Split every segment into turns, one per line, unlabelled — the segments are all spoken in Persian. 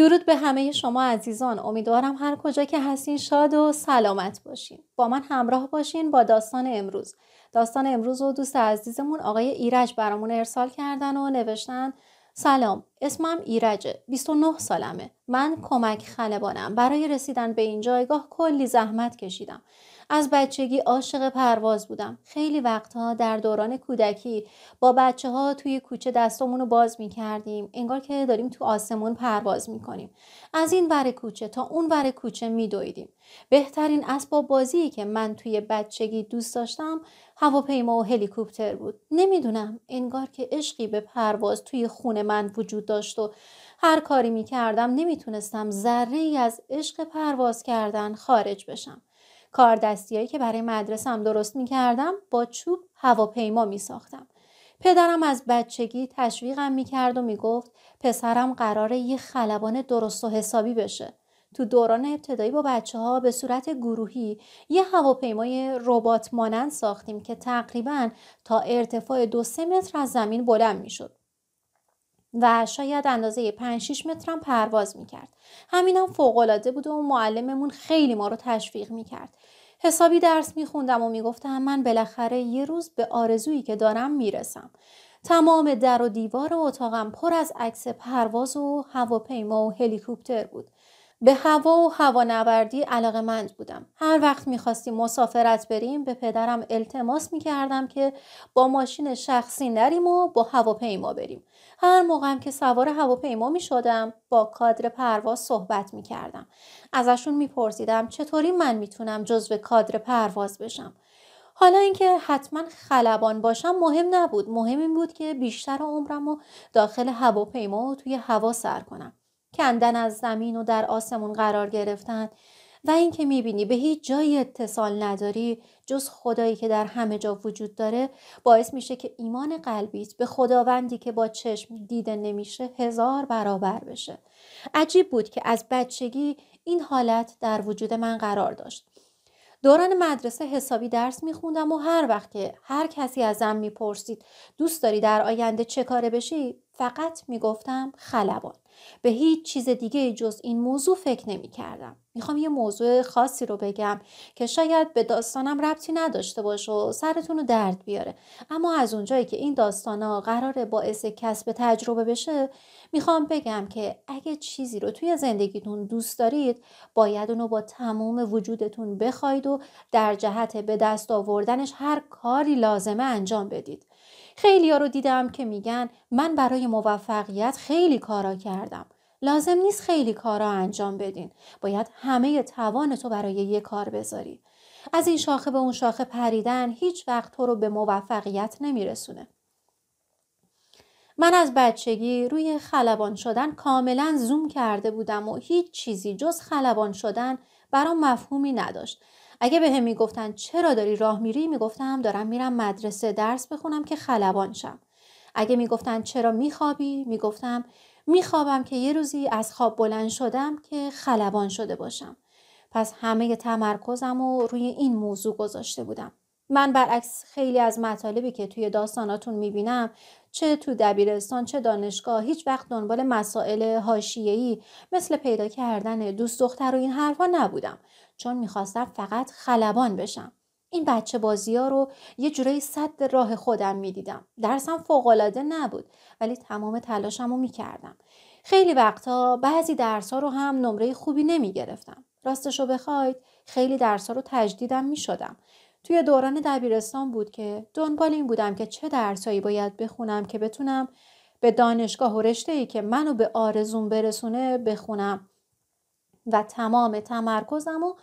درود به همه شما عزیزان امیدوارم هر کجا که هستین شاد و سلامت باشین با من همراه باشین با داستان امروز داستان امروز و دوست عزیزمون آقای ایرج برامون ارسال کردن و نوشتن سلام اسمم ایرجه 29 سالمه من کمک خلبانم برای رسیدن به این جایگاه کلی زحمت کشیدم از بچگی عاشق پرواز بودم خیلی وقتها در دوران کودکی با بچه ها توی کوچه دستمون رو باز می کردیم انگار که داریم تو آسمون پرواز می کنیم از این ور کوچه تا اون ور کوچه می دویدیم بهترین اسباب بازی که من توی بچگی دوست داشتم هواپیما و هلیکوپتر بود نمیدونم انگار که عشقی به پرواز توی خون من وجود داشت و هر کاری می کردم نمیتونستم ذره ای از عشق پرواز کردن خارج بشم کاردستیایی که برای مدرسم درست کردم با چوب هواپیما می ساختم. پدرم از بچگی تشویقم کرد و گفت پسرم قراره یه خلبان درست و حسابی بشه تو دوران ابتدایی با بچه ها به صورت گروهی یه هواپیمای ربات مانند ساختیم که تقریبا تا ارتفاع دو سه متر از زمین بلند شد. و شاید اندازه 5 6 مترم پرواز میکرد همینم فوقالعاده بود و معلممون خیلی ما رو تشویق میکرد حسابی درس میخوندم و میگفتم من بالاخره یه روز به آرزویی که دارم میرسم تمام در و دیوار اتاقم پر از عکس پرواز و هواپیما و هلیکوپتر بود به هوا و هوانوردی علاقه مند بودم. هر وقت میخواستیم مسافرت بریم به پدرم التماس میکردم که با ماشین شخصی نریم و با هواپیما بریم. هر موقعم که سوار هواپیما می شدم با کادر پرواز صحبت می کردم. ازشون می پرسیدم چطوری من میتونم جزو کادر پرواز بشم. حالا اینکه حتما خلبان باشم مهم نبود. مهم این بود که بیشتر عمرم و داخل هواپیما و توی هوا سر کنم. کندن از زمین و در آسمون قرار گرفتن و اینکه بینی به هیچ جایی اتصال نداری جز خدایی که در همه جا وجود داره باعث میشه که ایمان قلبیت به خداوندی که با چشم دیده نمیشه هزار برابر بشه عجیب بود که از بچگی این حالت در وجود من قرار داشت دوران مدرسه حسابی درس میخوندم و هر وقت که هر کسی ازم میپرسید دوست داری در آینده چه کاره بشی فقط میگفتم خلبان به هیچ چیز دیگه جز این موضوع فکر نمیکردم میخوام یه موضوع خاصی رو بگم که شاید به داستانم ربطی نداشته باشه و سرتون رو درد بیاره اما از اونجایی که این داستانها قرار باعث کسب تجربه بشه میخوام بگم که اگه چیزی رو توی زندگیتون دوست دارید باید اونو با تمام وجودتون بخواید و در جهت به دست آوردنش هر کاری لازمه انجام بدید خیلی ها رو دیدم که میگن من برای موفقیت خیلی کارا کردم لازم نیست خیلی کارا انجام بدین باید همه توان تو برای یه کار بذاری از این شاخه به اون شاخه پریدن هیچ وقت تو رو به موفقیت نمیرسونه من از بچگی روی خلبان شدن کاملا زوم کرده بودم و هیچ چیزی جز خلبان شدن برام مفهومی نداشت اگه به هم میگفتن چرا داری راه میری میگفتم دارم میرم مدرسه درس بخونم که خلبان شم اگه میگفتن چرا میخوابی میگفتم میخوابم که یه روزی از خواب بلند شدم که خلبان شده باشم. پس همه تمرکزم و روی این موضوع گذاشته بودم. من برعکس خیلی از مطالبی که توی داستاناتون میبینم چه تو دبیرستان چه دانشگاه هیچ وقت دنبال مسائل هاشیهی مثل پیدا کردن دوست دختر و این حرفا نبودم چون میخواستم فقط خلبان بشم این بچه بازی ها رو یه جورایی صد راه خودم میدیدم درسم فوقالعاده نبود ولی تمام تلاشم رو میکردم خیلی وقتا بعضی درس ها رو هم نمره خوبی نمیگرفتم راستش رو بخواید خیلی درس ها رو تجدیدم میشدم توی دوران دبیرستان بود که دنبال این بودم که چه درسایی باید بخونم که بتونم به دانشگاه و ای که منو به آرزون برسونه بخونم و تمام تمرکزم و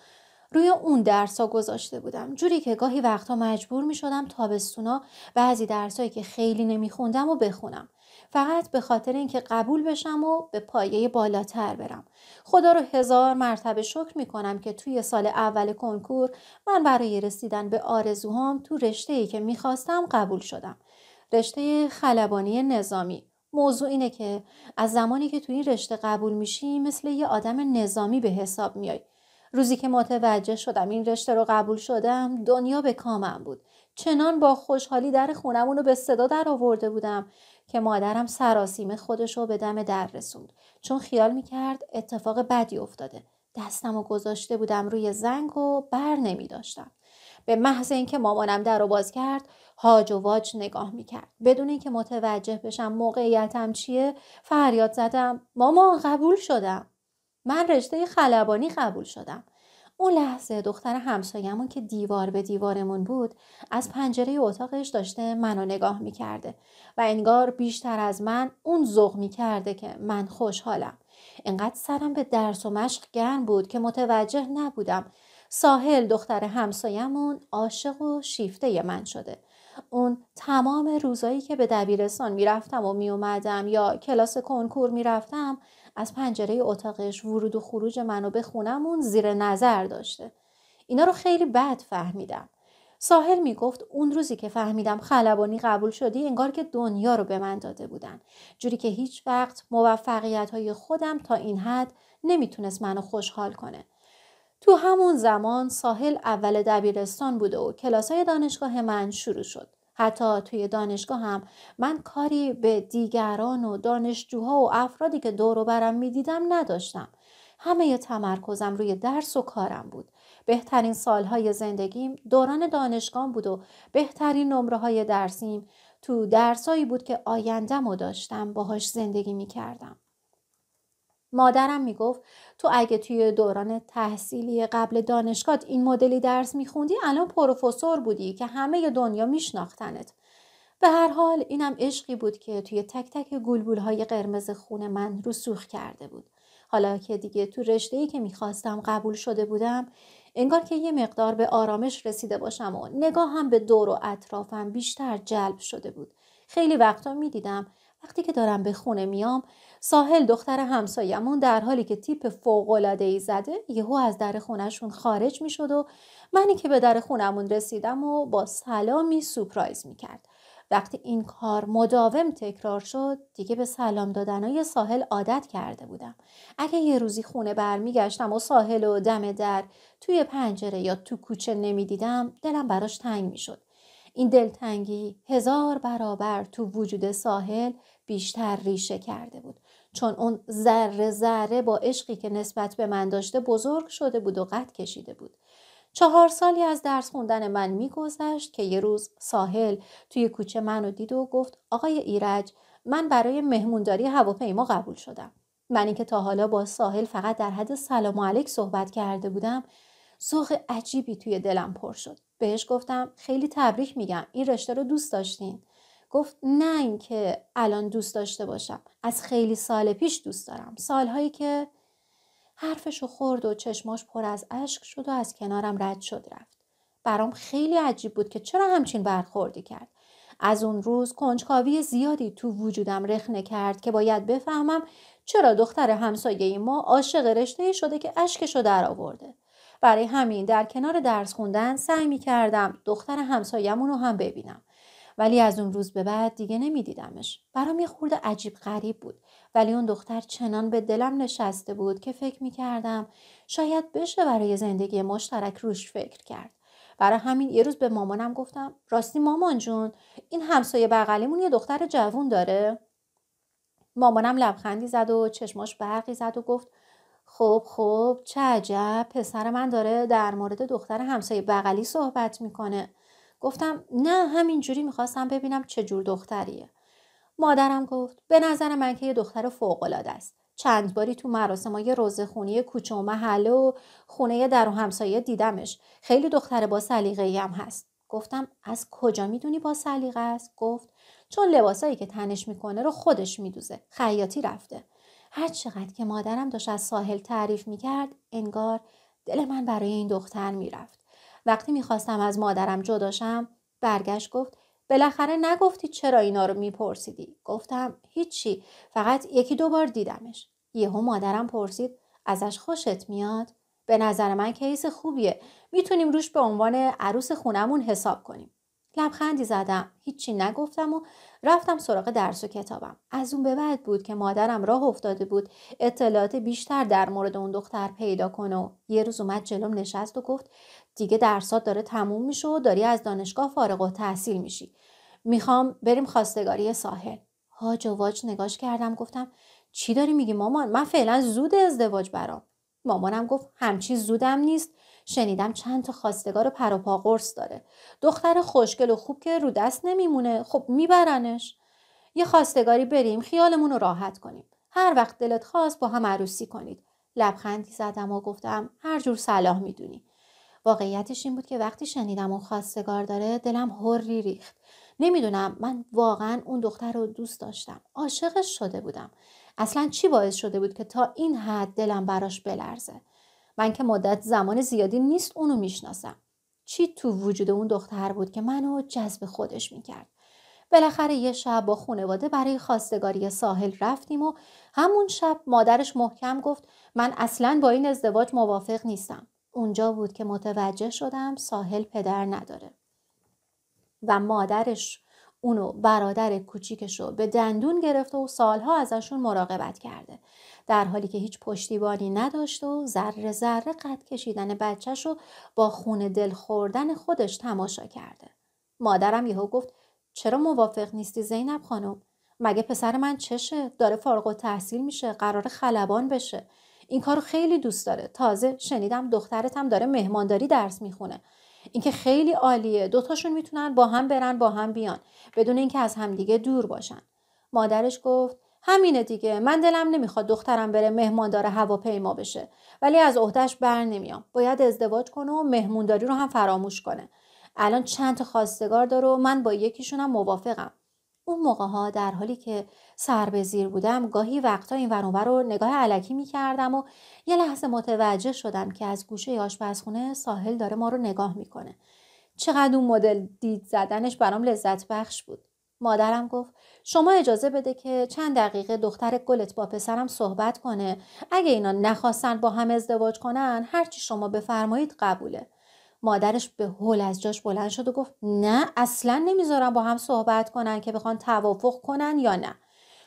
روی اون ها گذاشته بودم جوری که گاهی وقتها مجبور می شدم تابستونا بعضی درسایی که خیلی خوندم و بخونم فقط به خاطر اینکه قبول بشم و به پایه بالاتر برم خدا رو هزار مرتبه شکر می کنم که توی سال اول کنکور من برای رسیدن به آرزوهام تو ای که خواستم قبول شدم رشته خلبانی نظامی موضوع اینه که از زمانی که تو این رشته قبول میشی مثل یه آدم نظامی به حساب میای روزی که متوجه شدم این رشته رو قبول شدم دنیا به کامم بود چنان با خوشحالی در خونمون رو به صدا در آورده بودم که مادرم سراسیمه خودش رو به دم در رسوند چون خیال میکرد اتفاق بدی افتاده دستم و گذاشته بودم روی زنگ و بر نمی داشتم. به محض اینکه مامانم در رو باز کرد هاج و واج نگاه میکرد بدون اینکه متوجه بشم موقعیتم چیه فریاد زدم مامان قبول شدم من رشته خلبانی قبول شدم اون لحظه دختر همسایمون که دیوار به دیوارمون بود از پنجره اتاقش داشته منو نگاه میکرده و انگار بیشتر از من اون ذوق میکرده که من خوشحالم انقدر سرم به درس و مشق گرم بود که متوجه نبودم ساحل دختر همسایمون عاشق و شیفته من شده اون تمام روزایی که به دبیرستان میرفتم و میومدم یا کلاس کنکور میرفتم از پنجره اتاقش ورود و خروج منو به خونمون زیر نظر داشته اینا رو خیلی بد فهمیدم ساحل میگفت اون روزی که فهمیدم خلبانی قبول شدی انگار که دنیا رو به من داده بودن جوری که هیچ وقت موفقیت های خودم تا این حد نمیتونست منو خوشحال کنه تو همون زمان ساحل اول دبیرستان بوده و کلاسای دانشگاه من شروع شد حتی توی دانشگاه هم من کاری به دیگران و دانشجوها و افرادی که دور برم میدیدم نداشتم همه تمرکزم روی درس و کارم بود بهترین سالهای زندگیم دوران دانشگاه بود و بهترین نمره های درسیم تو درسایی بود که آیندم و داشتم باهاش زندگی میکردم. مادرم میگفت تو اگه توی دوران تحصیلی قبل دانشگاه این مدلی درس میخوندی الان پروفسور بودی که همه دنیا میشناختنت به هر حال اینم عشقی بود که توی تک تک گلبول های قرمز خون من رو سوخ کرده بود حالا که دیگه تو رشته که میخواستم قبول شده بودم انگار که یه مقدار به آرامش رسیده باشم و نگاه هم به دور و اطرافم بیشتر جلب شده بود خیلی وقتا میدیدم وقتی که دارم به خونه میام ساحل دختر همسایمون در حالی که تیپ العاده ای زده یهو از در خونشون خارج می شد و منی که به در خونمون رسیدم و با سلامی سپرایز می کرد. وقتی این کار مداوم تکرار شد دیگه به سلام دادنای ساحل عادت کرده بودم اگه یه روزی خونه برمیگشتم و ساحل و دم در توی پنجره یا تو کوچه نمیدیدم دلم براش تنگ شد این دلتنگی هزار برابر تو وجود ساحل بیشتر ریشه کرده بود چون اون ذره ذره با عشقی که نسبت به من داشته بزرگ شده بود و قد کشیده بود. چهار سالی از درس خوندن من میگذشت که یه روز ساحل توی کوچه منو دید و گفت آقای ایرج من برای مهمونداری هواپیما قبول شدم. من اینکه تا حالا با ساحل فقط در حد سلام و علیک صحبت کرده بودم سوخ عجیبی توی دلم پر شد. بهش گفتم خیلی تبریک میگم این رشته رو دوست داشتین. گفت نه اینکه الان دوست داشته باشم از خیلی سال پیش دوست دارم سالهایی که حرفشو خورد و چشماش پر از اشک شد و از کنارم رد شد رفت برام خیلی عجیب بود که چرا همچین برخوردی کرد از اون روز کنجکاوی زیادی تو وجودم رخنه کرد که باید بفهمم چرا دختر همسایه ما عاشق رشته شده که اشکشو در درآورده برای همین در کنار درس خوندن سعی می کردم دختر همسایمون رو هم ببینم ولی از اون روز به بعد دیگه نمیدیدمش برام یه خورده عجیب غریب بود ولی اون دختر چنان به دلم نشسته بود که فکر می کردم شاید بشه برای زندگی مشترک روش فکر کرد برای همین یه روز به مامانم گفتم راستی مامان جون این همسایه بغلیمون یه دختر جوون داره مامانم لبخندی زد و چشماش برقی زد و گفت خب خب چه عجب پسر من داره در مورد دختر همسایه بغلی صحبت میکنه گفتم نه همینجوری میخواستم ببینم چه جور دختریه مادرم گفت به نظر من که یه دختر فوقالعاده است چند باری تو مراسم های روزه کوچه و محله و خونه در و همسایه دیدمش خیلی دختر با سلیقه هم هست گفتم از کجا میدونی با سلیقه است گفت چون لباسایی که تنش میکنه رو خودش میدوزه خیاطی رفته هر چقدر که مادرم داشت از ساحل تعریف میکرد انگار دل من برای این دختر میرفت وقتی میخواستم از مادرم جداشم برگشت گفت بالاخره نگفتی چرا اینا رو میپرسیدی گفتم هیچی فقط یکی دو بار دیدمش یهو مادرم پرسید ازش خوشت میاد به نظر من کیس خوبیه میتونیم روش به عنوان عروس خونمون حساب کنیم لبخندی زدم هیچی نگفتم و رفتم سراغ درس و کتابم از اون به بعد بود که مادرم راه افتاده بود اطلاعات بیشتر در مورد اون دختر پیدا کنه و یه روز اومد جلوم نشست و گفت دیگه درسات داره تموم میشه و داری از دانشگاه فارغ و تحصیل میشی میخوام بریم خواستگاری ساحل هاج و نگاش کردم گفتم چی داری میگی مامان من فعلا زود ازدواج برام مامانم گفت همچی زودم نیست شنیدم چند تا خواستگار پا قرص داره دختر خوشگل و خوب که رو دست نمیمونه خب میبرنش یه خواستگاری بریم خیالمون رو راحت کنیم هر وقت دلت خواست با هم عروسی کنید لبخندی زدم و گفتم هر جور صلاح میدونی واقعیتش این بود که وقتی شنیدم اون خواستگار داره دلم هری ریخت نمیدونم من واقعا اون دختر رو دوست داشتم عاشقش شده بودم اصلا چی باعث شده بود که تا این حد دلم براش بلرزه من که مدت زمان زیادی نیست اونو میشناسم چی تو وجود اون دختر بود که منو جذب خودش میکرد بالاخره یه شب با خانواده برای خواستگاری ساحل رفتیم و همون شب مادرش محکم گفت من اصلا با این ازدواج موافق نیستم اونجا بود که متوجه شدم ساحل پدر نداره و مادرش اونو برادر کوچیکش به دندون گرفته و سالها ازشون مراقبت کرده در حالی که هیچ پشتیبانی نداشت و ذره ذره قد کشیدن بچهش رو با خون دل خوردن خودش تماشا کرده مادرم یهو گفت چرا موافق نیستی زینب خانم مگه پسر من چشه داره فارغ و تحصیل میشه قرار خلبان بشه این کارو خیلی دوست داره تازه شنیدم هم داره مهمانداری درس میخونه اینکه خیلی عالیه دوتاشون میتونن با هم برن با هم بیان بدون اینکه از همدیگه دور باشن مادرش گفت همینه دیگه من دلم نمیخواد دخترم بره مهماندار هواپیما بشه ولی از عهدهش بر نمیام باید ازدواج کنه و مهمونداری رو هم فراموش کنه الان چند تا خواستگار داره و من با یکیشونم موافقم اون موقع ها در حالی که سر به زیر بودم گاهی وقتا این ورانور رو نگاه علکی می کردم و یه لحظه متوجه شدم که از گوشه آشپزخونه ساحل داره ما رو نگاه میکنه چقدر اون مدل دید زدنش برام لذت بخش بود مادرم گفت شما اجازه بده که چند دقیقه دختر گلت با پسرم صحبت کنه اگه اینا نخواستن با هم ازدواج کنن هرچی شما بفرمایید قبوله مادرش به هول از جاش بلند شد و گفت نه اصلا نمیذارم با هم صحبت کنن که بخوان توافق کنن یا نه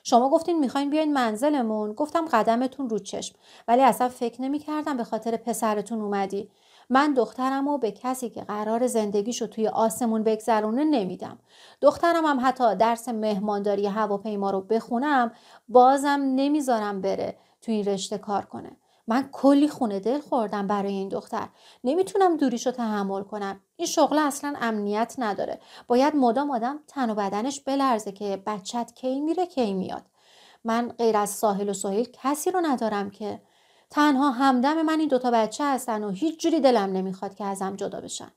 شما گفتین میخواین بیاین منزلمون گفتم قدمتون رو چشم ولی اصلا فکر نمیکردم به خاطر پسرتون اومدی من دخترم رو به کسی که قرار زندگیشو توی آسمون بگذرونه نمیدم دخترم هم حتی درس مهمانداری هواپیما رو بخونم بازم نمیذارم بره توی این رشته کار کنه من کلی خونه دل خوردم برای این دختر نمیتونم دوریش رو تحمل کنم این شغل اصلا امنیت نداره باید مدام آدم تن و بدنش بلرزه که بچت کی میره کی میاد من غیر از ساحل و ساحل کسی رو ندارم که تنها همدم من این دوتا بچه هستن و هیچ جوری دلم نمیخواد که ازم جدا بشن.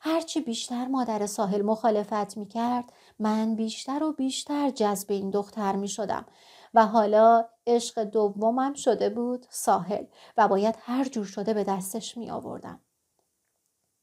هرچی بیشتر مادر ساحل مخالفت میکرد من بیشتر و بیشتر جذب این دختر میشدم و حالا عشق دومم شده بود ساحل و باید هر جور شده به دستش میآوردم.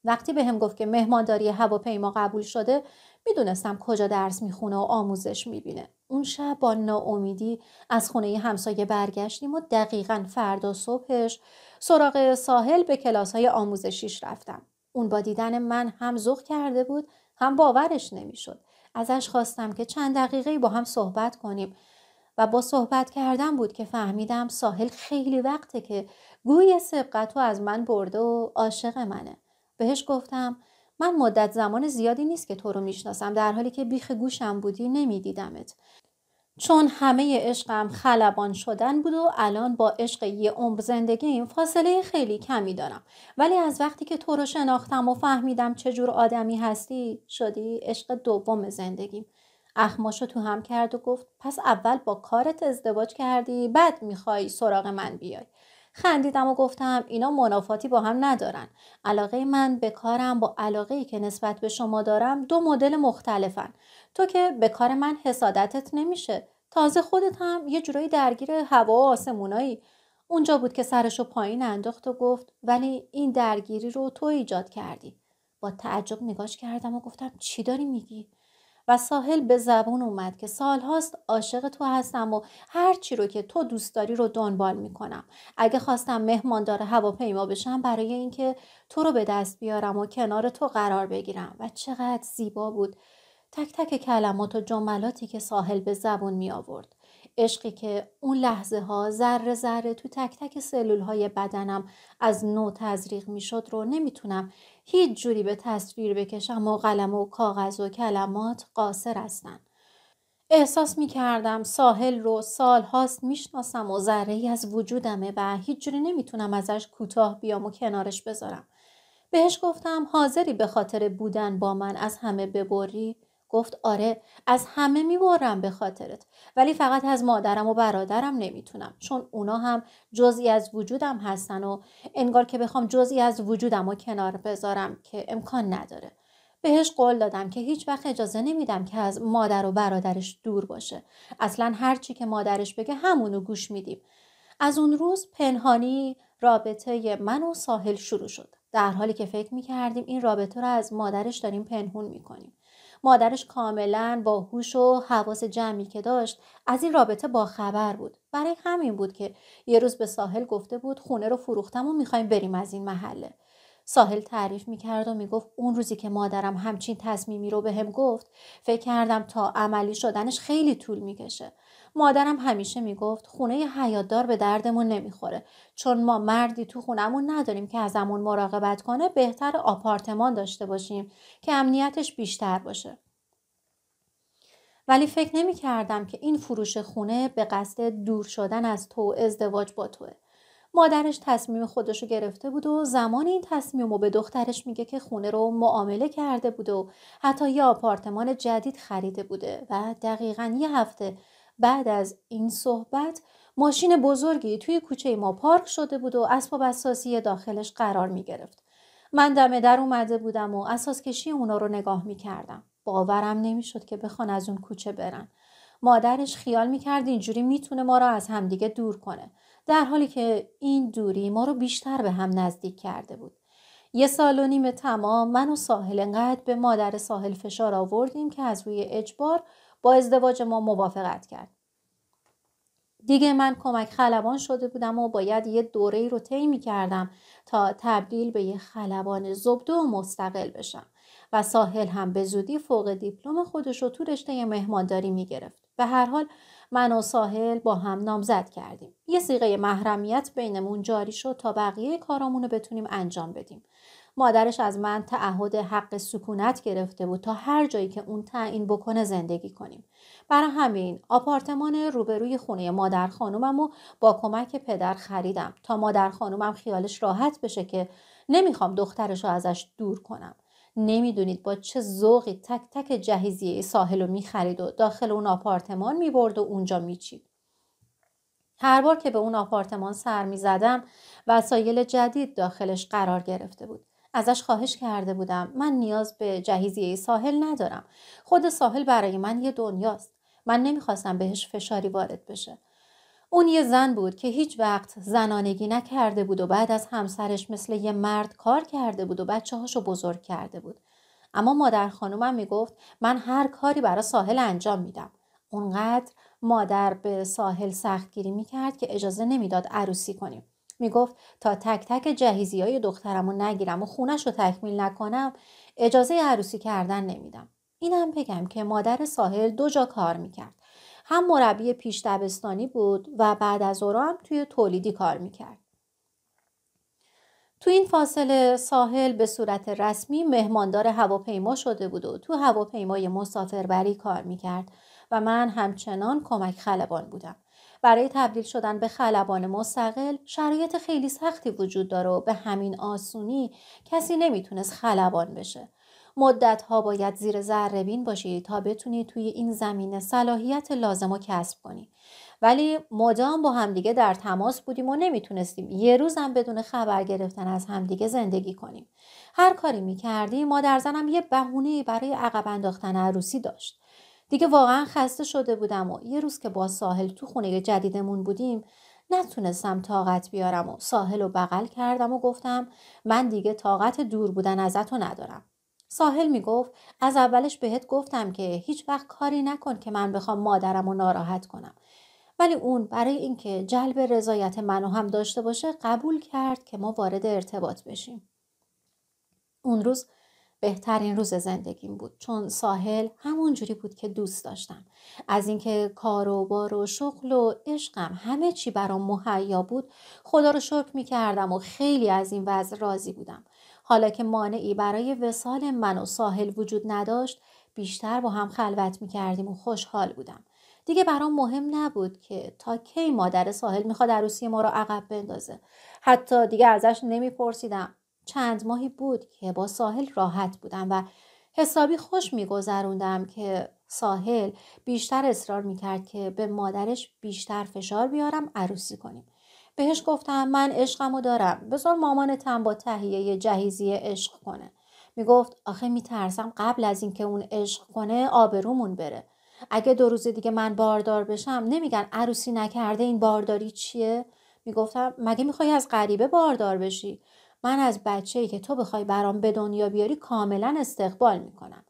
وقتی به هم گفت که مهمانداری هواپیما قبول شده میدونستم کجا درس میخونه و آموزش میبینه اون شب با ناامیدی از خونه همسایه برگشتیم و دقیقا فردا صبحش سراغ ساحل به کلاس های آموزشیش رفتم اون با دیدن من هم زخ کرده بود هم باورش نمیشد ازش خواستم که چند دقیقه با هم صحبت کنیم و با صحبت کردن بود که فهمیدم ساحل خیلی وقته که گوی سبقتو از من برده و عاشق منه بهش گفتم من مدت زمان زیادی نیست که تو رو میشناسم در حالی که بیخ گوشم بودی نمیدیدمت چون همه عشقم خلبان شدن بود و الان با عشق یه عمر زندگیم فاصله خیلی کمی دارم ولی از وقتی که تو رو شناختم و فهمیدم چجور آدمی هستی شدی عشق دوم زندگیم اخماشو تو هم کرد و گفت پس اول با کارت ازدواج کردی بعد میخوای سراغ من بیای خندیدم و گفتم اینا منافاتی با هم ندارن. علاقه من به کارم با علاقه ای که نسبت به شما دارم دو مدل مختلفن. تو که به کار من حسادتت نمیشه. تازه خودت هم یه جورایی درگیر هوا و آسمونایی. اونجا بود که سرشو پایین انداخت و گفت ولی این درگیری رو تو ایجاد کردی. با تعجب نگاش کردم و گفتم چی داری میگی؟ و ساحل به زبون اومد که سالهاست عاشق تو هستم و هر چی رو که تو دوست داری رو دنبال میکنم اگه خواستم مهماندار هواپیما بشم برای اینکه تو رو به دست بیارم و کنار تو قرار بگیرم و چقدر زیبا بود تک تک کلمات و جملاتی که ساحل به زبون می آورد عشقی که اون لحظه ها ذره ذره تو تک تک سلول های بدنم از نو تزریق می شد رو نمیتونم هیچ جوری به تصویر بکشم و قلم و کاغذ و کلمات قاصر هستند. احساس می کردم ساحل رو سال هاست شناسم و ذره ای از وجودمه و هیچ جوری نمیتونم ازش کوتاه بیام و کنارش بذارم. بهش گفتم حاضری به خاطر بودن با من از همه ببری گفت آره از همه میبرم به خاطرت ولی فقط از مادرم و برادرم نمیتونم چون اونا هم جزی از وجودم هستن و انگار که بخوام جزی از وجودم و کنار بذارم که امکان نداره بهش قول دادم که هیچ وقت اجازه نمیدم که از مادر و برادرش دور باشه اصلا هرچی که مادرش بگه همونو گوش میدیم از اون روز پنهانی رابطه من و ساحل شروع شد در حالی که فکر میکردیم این رابطه رو از مادرش داریم پنهون میکنیم مادرش کاملا با هوش و حواس جمعی که داشت از این رابطه با خبر بود برای همین بود که یه روز به ساحل گفته بود خونه رو فروختم و میخوایم بریم از این محله ساحل تعریف میکرد و میگفت اون روزی که مادرم همچین تصمیمی رو بهم به گفت فکر کردم تا عملی شدنش خیلی طول میکشه مادرم همیشه میگفت خونه حیاتدار به دردمون نمیخوره چون ما مردی تو خونهمون نداریم که ازمون مراقبت کنه بهتر آپارتمان داشته باشیم که امنیتش بیشتر باشه ولی فکر نمی کردم که این فروش خونه به قصد دور شدن از تو ازدواج با توه. مادرش تصمیم خودشو گرفته بود و زمان این تصمیم رو به دخترش میگه که خونه رو معامله کرده بوده و حتی یه آپارتمان جدید خریده بوده و دقیقا یه هفته بعد از این صحبت ماشین بزرگی توی کوچه ما پارک شده بود و اسباب اساسی داخلش قرار می گرفت. من دم در اومده بودم و اساس کشی اونا رو نگاه می کردم. باورم شد که بخوان از اون کوچه برن. مادرش خیال می کرد اینجوری میتونه ما را از همدیگه دور کنه. در حالی که این دوری ما رو بیشتر به هم نزدیک کرده بود. یه سال و نیم تمام من و ساحل انقدر به مادر ساحل فشار آوردیم که از روی اجبار با ازدواج ما موافقت کرد دیگه من کمک خلبان شده بودم و باید یه دوره رو طی می کردم تا تبدیل به یه خلبان زبده و مستقل بشم و ساحل هم به زودی فوق دیپلم خودش رو تو رشته مهمانداری می گرفت. به هر حال من و ساحل با هم نامزد کردیم. یه سیغه محرمیت بینمون جاری شد تا بقیه کارامون رو بتونیم انجام بدیم. مادرش از من تعهد حق سکونت گرفته بود تا هر جایی که اون تعیین بکنه زندگی کنیم برای همین آپارتمان روبروی خونه مادر خانومم و با کمک پدر خریدم تا مادر خانومم خیالش راحت بشه که نمیخوام دخترش رو ازش دور کنم نمیدونید با چه ذوقی تک تک جهیزیه ساحل رو میخرید و داخل اون آپارتمان میبرد و اونجا میچید هر بار که به اون آپارتمان سر میزدم وسایل جدید داخلش قرار گرفته بود. ازش خواهش کرده بودم من نیاز به جهیزیه ساحل ندارم خود ساحل برای من یه دنیاست من نمیخواستم بهش فشاری وارد بشه اون یه زن بود که هیچ وقت زنانگی نکرده بود و بعد از همسرش مثل یه مرد کار کرده بود و بچه هاشو بزرگ کرده بود اما مادر خانومم میگفت من هر کاری برای ساحل انجام میدم اونقدر مادر به ساحل سختگیری میکرد که اجازه نمیداد عروسی کنیم میگفت تا تک تک جهیزی های رو نگیرم و خونش رو تکمیل نکنم اجازه عروسی کردن نمیدم اینم بگم که مادر ساحل دو جا کار میکرد هم مربی پیش دبستانی بود و بعد از هم توی تولیدی کار میکرد تو این فاصله ساحل به صورت رسمی مهماندار هواپیما شده بود و تو هواپیمای مسافربری کار میکرد و من همچنان کمک خلبان بودم برای تبدیل شدن به خلبان مستقل شرایط خیلی سختی وجود داره و به همین آسونی کسی نمیتونست خلبان بشه مدت ها باید زیر زربین باشی تا بتونی توی این زمینه صلاحیت لازم رو کسب کنی ولی مدام با همدیگه در تماس بودیم و نمیتونستیم یه روزم بدون خبر گرفتن از همدیگه زندگی کنیم هر کاری میکردیم مادر زنم یه بهونه برای عقب انداختن عروسی داشت دیگه واقعا خسته شده بودم و یه روز که با ساحل تو خونه جدیدمون بودیم نتونستم طاقت بیارم و ساحل رو بغل کردم و گفتم من دیگه طاقت دور بودن ازت ندارم ساحل میگفت از اولش بهت گفتم که هیچ وقت کاری نکن که من بخوام مادرم رو ناراحت کنم ولی اون برای اینکه جلب رضایت منو هم داشته باشه قبول کرد که ما وارد ارتباط بشیم اون روز بهترین روز زندگیم بود چون ساحل همون جوری بود که دوست داشتم از اینکه کار و بار و شغل و عشقم همه چی برام مهیا بود خدا رو شکر کردم و خیلی از این وضع راضی بودم حالا که مانعی برای وسال من و ساحل وجود نداشت بیشتر با هم خلوت میکردیم و خوشحال بودم دیگه برام مهم نبود که تا کی مادر ساحل میخواد عروسی ما رو عقب بندازه حتی دیگه ازش نمیپرسیدم چند ماهی بود که با ساحل راحت بودم و حسابی خوش میگذروندم که ساحل بیشتر اصرار میکرد که به مادرش بیشتر فشار بیارم عروسی کنیم بهش گفتم من عشقم و دارم بذار مامانتم با تهیه جهیزی عشق کنه میگفت آخه میترسم قبل از اینکه اون عشق کنه آبرومون بره اگه دو روز دیگه من باردار بشم نمیگن عروسی نکرده این بارداری چیه میگفتم مگه میخوای از غریبه باردار بشی من از بچه ای که تو بخوای برام به دنیا بیاری کاملا استقبال میکنم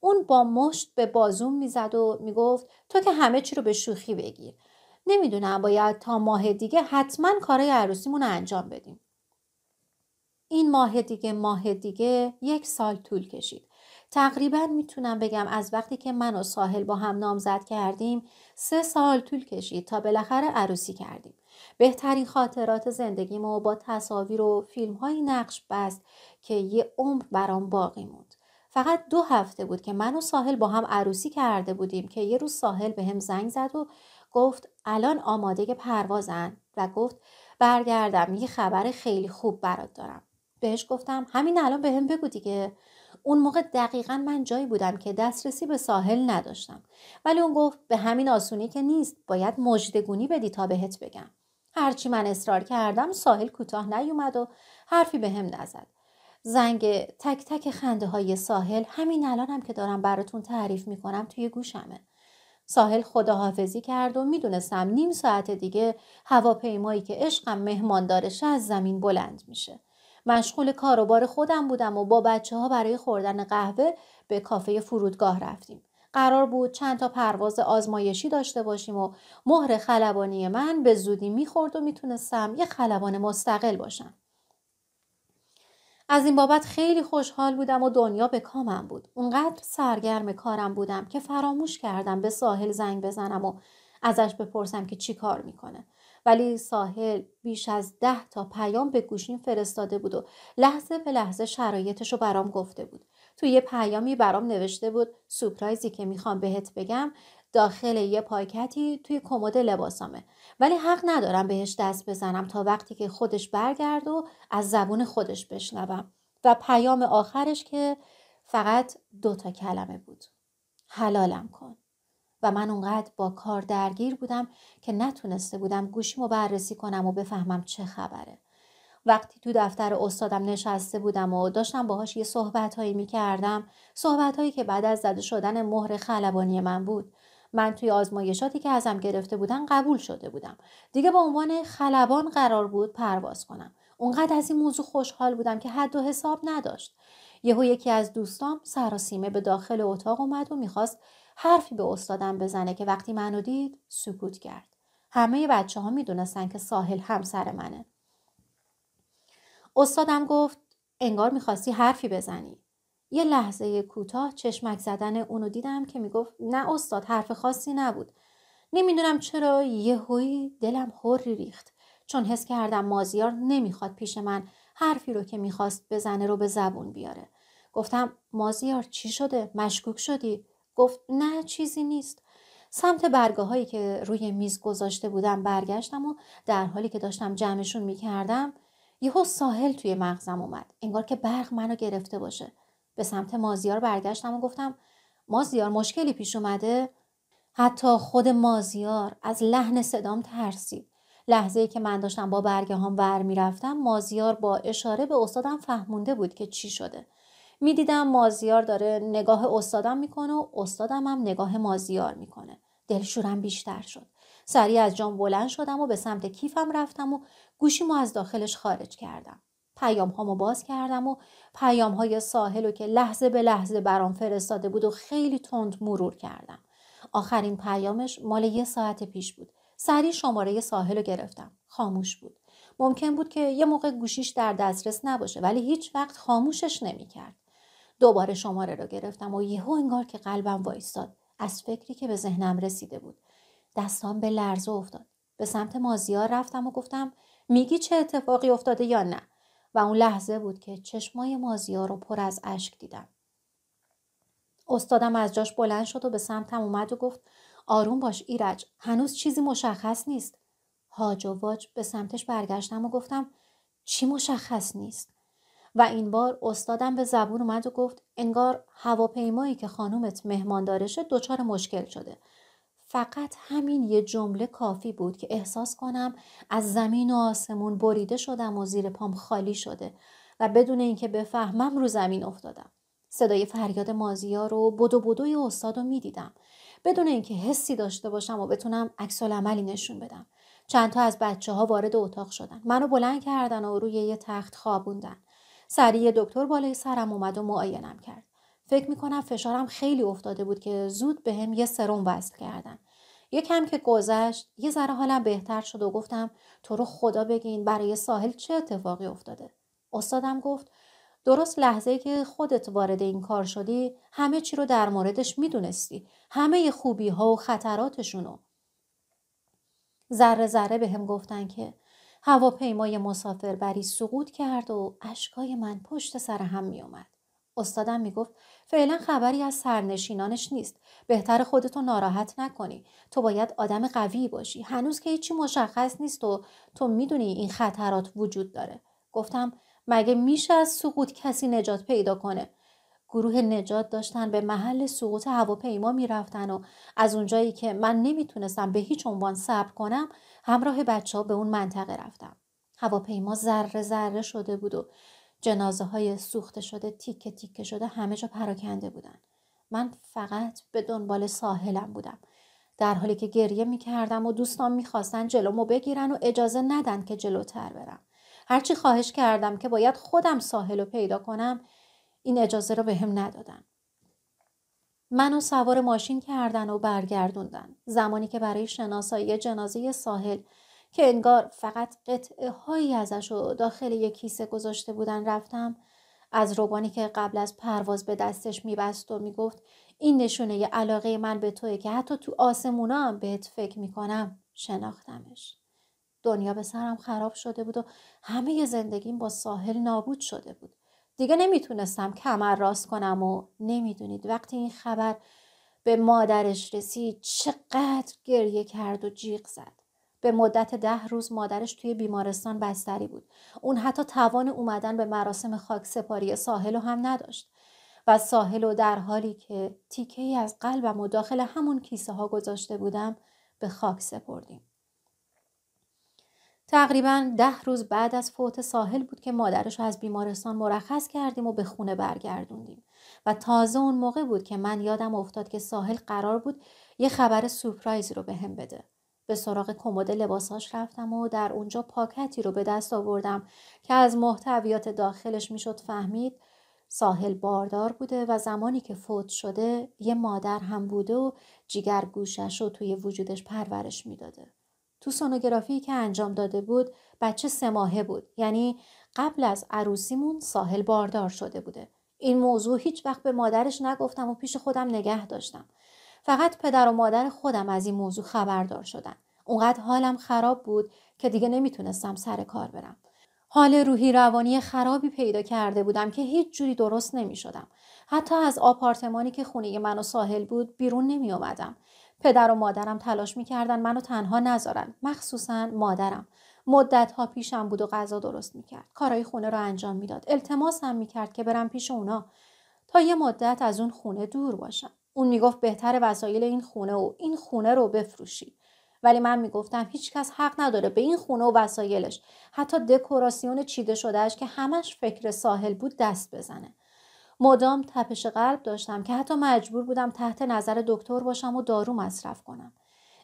اون با مشت به بازوم میزد و میگفت تو که همه چی رو به شوخی بگیر نمیدونم باید تا ماه دیگه حتما کارای عروسیمون رو انجام بدیم این ماه دیگه ماه دیگه یک سال طول کشید تقریبا میتونم بگم از وقتی که من و ساحل با هم نامزد کردیم سه سال طول کشید تا بالاخره عروسی کردیم بهترین خاطرات و با تصاویر و فیلم های نقش بست که یه عمر برام باقی موند. فقط دو هفته بود که من و ساحل با هم عروسی کرده بودیم که یه روز ساحل به هم زنگ زد و گفت الان آماده پروازن و گفت برگردم یه خبر خیلی خوب برات دارم. بهش گفتم همین الان به هم بگو دیگه اون موقع دقیقا من جایی بودم که دسترسی به ساحل نداشتم ولی اون گفت به همین آسونی که نیست باید مجدگونی بدی تا بهت بگم هرچی من اصرار کردم ساحل کوتاه نیومد و حرفی به هم نزد. زنگ تک تک خنده های ساحل همین الانم هم که دارم براتون تعریف میکنم توی گوشمه. ساحل خداحافظی کرد و میدونستم نیم ساعت دیگه هواپیمایی که عشقم مهماندارشه از زمین بلند میشه. مشغول کاروبار خودم بودم و با بچه ها برای خوردن قهوه به کافه فرودگاه رفتیم. قرار بود چند تا پرواز آزمایشی داشته باشیم و مهر خلبانی من به زودی میخورد و میتونستم یه خلبان مستقل باشم از این بابت خیلی خوشحال بودم و دنیا به کامم بود اونقدر سرگرم کارم بودم که فراموش کردم به ساحل زنگ بزنم و ازش بپرسم که چی کار میکنه ولی ساحل بیش از ده تا پیام به گوشین فرستاده بود و لحظه به لحظه شرایطش رو برام گفته بود توی یه پیامی برام نوشته بود سپرایزی که میخوام بهت بگم داخل یه پاکتی توی کمد لباسامه ولی حق ندارم بهش دست بزنم تا وقتی که خودش برگرد و از زبون خودش بشنوم و پیام آخرش که فقط دو تا کلمه بود حلالم کن و من اونقدر با کار درگیر بودم که نتونسته بودم گوشیمو بررسی کنم و بفهمم چه خبره وقتی تو دفتر استادم نشسته بودم و داشتم باهاش یه صحبت هایی می کردم صحبت هایی که بعد از زده شدن مهر خلبانی من بود من توی آزمایشاتی که ازم گرفته بودن قبول شده بودم دیگه به عنوان خلبان قرار بود پرواز کنم اونقدر از این موضوع خوشحال بودم که حد و حساب نداشت یهو یکی از دوستام سراسیمه به داخل اتاق اومد و میخواست حرفی به استادم بزنه که وقتی منو دید سکوت کرد همه بچه ها میدونستن که ساحل همسر منه استادم گفت انگار میخواستی حرفی بزنی یه لحظه کوتاه چشمک زدن اونو دیدم که میگفت نه استاد حرف خاصی نبود نمیدونم چرا یهویی دلم خوری ریخت چون حس کردم مازیار نمیخواد پیش من حرفی رو که میخواست بزنه رو به زبون بیاره گفتم مازیار چی شده مشکوک شدی گفت نه چیزی نیست سمت برگاه هایی که روی میز گذاشته بودم برگشتم و در حالی که داشتم جمعشون میکردم یهو ساحل توی مغزم اومد انگار که برق منو گرفته باشه به سمت مازیار برگشتم و گفتم مازیار مشکلی پیش اومده حتی خود مازیار از لحن صدام ترسید لحظه ای که من داشتم با برگه هم ور میرفتم مازیار با اشاره به استادم فهمونده بود که چی شده میدیدم مازیار داره نگاه استادم میکنه و استادم هم نگاه مازیار میکنه دلشورم بیشتر شد سریع از جام بلند شدم و به سمت کیفم رفتم و گوشیمو از داخلش خارج کردم پیام هامو باز کردم و پیام های ساحل رو که لحظه به لحظه برام فرستاده بود و خیلی تند مرور کردم. آخرین پیامش مال یه ساعت پیش بود. سریع شماره ساحل رو گرفتم. خاموش بود. ممکن بود که یه موقع گوشیش در دسترس نباشه ولی هیچ وقت خاموشش نمیکرد. دوباره شماره رو گرفتم و یهو انگار که قلبم وایستاد از فکری که به ذهنم رسیده بود. دستان به لرزه افتاد به سمت مازیار رفتم و گفتم میگی چه اتفاقی افتاده یا نه و اون لحظه بود که چشمای مازیار رو پر از اشک دیدم استادم از جاش بلند شد و به سمتم اومد و گفت آروم باش ایرج هنوز چیزی مشخص نیست هاج و واج به سمتش برگشتم و گفتم چی مشخص نیست و این بار استادم به زبون اومد و گفت انگار هواپیمایی که خانومت مهمان دارشه دچار مشکل شده فقط همین یه جمله کافی بود که احساس کنم از زمین و آسمون بریده شدم و زیر پام خالی شده و بدون اینکه بفهمم رو زمین افتادم. صدای فریاد مازیا رو بدو بدوی استاد رو میدیدم بدون اینکه حسی داشته باشم و بتونم عکس عملی نشون بدم. چندتا از بچه ها وارد اتاق شدن. منو بلند کردن و روی یه تخت خوابوندن. سریع دکتر بالای سرم اومد و معاینم کرد. فکر میکنم فشارم خیلی افتاده بود که زود به هم یه سرم وصل کردن. کم که گذشت یه ذره حالم بهتر شد و گفتم تو رو خدا بگین برای ساحل چه اتفاقی افتاده. استادم گفت درست لحظه که خودت وارد این کار شدی همه چی رو در موردش میدونستی. همه خوبی ها و خطراتشون رو. ذره ذره به هم گفتن که هواپیمای مسافربری سقوط کرد و اشکای من پشت سر هم میومد. استادم میگفت فعلا خبری از سرنشینانش نیست بهتر خودتو ناراحت نکنی تو باید آدم قوی باشی هنوز که هیچی مشخص نیست و تو میدونی این خطرات وجود داره گفتم مگه میشه از سقوط کسی نجات پیدا کنه گروه نجات داشتن به محل سقوط هواپیما میرفتن و از اونجایی که من نمیتونستم به هیچ عنوان صبر کنم همراه بچه ها به اون منطقه رفتم هواپیما ذره ذره شده بود و جنازه های سوخته شده تیکه تیکه شده همه جا پراکنده بودن من فقط به دنبال ساحلم بودم در حالی که گریه می کردم و دوستان می خواستن جلومو بگیرن و اجازه ندن که جلوتر برم هرچی خواهش کردم که باید خودم ساحل رو پیدا کنم این اجازه رو بهم به ندادن منو سوار ماشین کردن و برگردوندن زمانی که برای شناسایی جنازه ساحل که انگار فقط قطعه هایی ازش رو داخل یک کیسه گذاشته بودن رفتم از روبانی که قبل از پرواز به دستش میبست و میگفت این نشونه علاقه من به توی که حتی تو آسمونا هم بهت فکر میکنم شناختمش دنیا به سرم خراب شده بود و همه زندگیم با ساحل نابود شده بود دیگه نمیتونستم کمر راست کنم و نمیدونید وقتی این خبر به مادرش رسید چقدر گریه کرد و جیغ زد به مدت ده روز مادرش توی بیمارستان بستری بود اون حتی توان اومدن به مراسم خاک سپاری ساحل رو هم نداشت و ساحل و در حالی که تیکه ای از قلبم و داخل همون کیسه ها گذاشته بودم به خاک سپردیم تقریبا ده روز بعد از فوت ساحل بود که مادرش رو از بیمارستان مرخص کردیم و به خونه برگردوندیم و تازه اون موقع بود که من یادم افتاد که ساحل قرار بود یه خبر سورپرایز رو بهم هم بده به سراغ کمد لباساش رفتم و در اونجا پاکتی رو به دست آوردم که از محتویات داخلش میشد فهمید ساحل باردار بوده و زمانی که فوت شده یه مادر هم بوده و جیگر گوشش رو توی وجودش پرورش میداده. تو سونوگرافی که انجام داده بود بچه سه ماهه بود یعنی قبل از عروسیمون ساحل باردار شده بوده این موضوع هیچ وقت به مادرش نگفتم و پیش خودم نگه داشتم فقط پدر و مادر خودم از این موضوع خبردار شدن اونقدر حالم خراب بود که دیگه نمیتونستم سر کار برم حال روحی روانی خرابی پیدا کرده بودم که هیچ جوری درست نمی حتی از آپارتمانی که خونه من و ساحل بود بیرون نمی پدر و مادرم تلاش می منو تنها نذارن. مخصوصا مادرم. مدت ها پیشم بود و غذا درست می کرد. کارای خونه رو انجام میداد. التماس هم می کرد که برم پیش اونا تا یه مدت از اون خونه دور باشم. اون میگفت بهتر وسایل این خونه و این خونه رو بفروشی ولی من میگفتم هیچکس حق نداره به این خونه و وسایلش حتی دکوراسیون چیده شدهش که همش فکر ساحل بود دست بزنه مدام تپش قلب داشتم که حتی مجبور بودم تحت نظر دکتر باشم و دارو مصرف کنم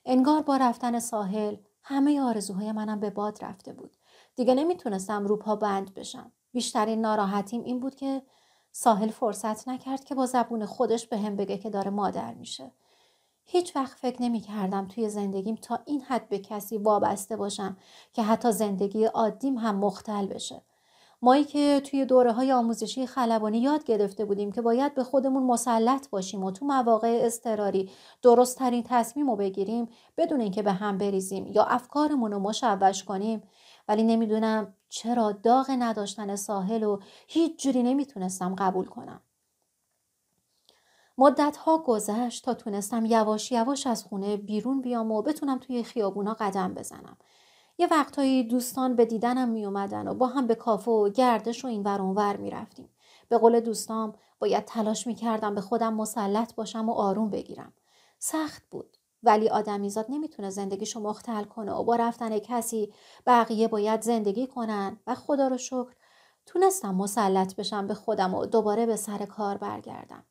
انگار با رفتن ساحل همه آرزوهای منم به باد رفته بود دیگه نمیتونستم روپا بند بشم بیشترین ناراحتیم این بود که ساحل فرصت نکرد که با زبون خودش به هم بگه که داره مادر میشه. هیچ وقت فکر نمی کردم توی زندگیم تا این حد به کسی وابسته باشم که حتی زندگی عادیم هم مختل بشه. مایی که توی دوره های آموزشی خلبانی یاد گرفته بودیم که باید به خودمون مسلط باشیم و تو مواقع اضطراری درست ترین تصمیم رو بگیریم بدون اینکه به هم بریزیم یا افکارمون رو مشوش کنیم ولی نمیدونم چرا داغ نداشتن ساحل و هیچ جوری نمیتونستم قبول کنم. ها گذشت تا تونستم یواش یواش از خونه بیرون بیام و بتونم توی خیابونا قدم بزنم. یه وقتهایی دوستان به دیدنم می اومدن و با هم به کافه و گردش و اینور ور می رفتیم. به قول دوستام باید تلاش می کردم به خودم مسلط باشم و آروم بگیرم. سخت بود. ولی آدمیزاد نمیتونه زندگیشو مختل کنه و با رفتن کسی بقیه باید زندگی کنن و خدا رو شکر تونستم مسلط بشم به خودم و دوباره به سر کار برگردم.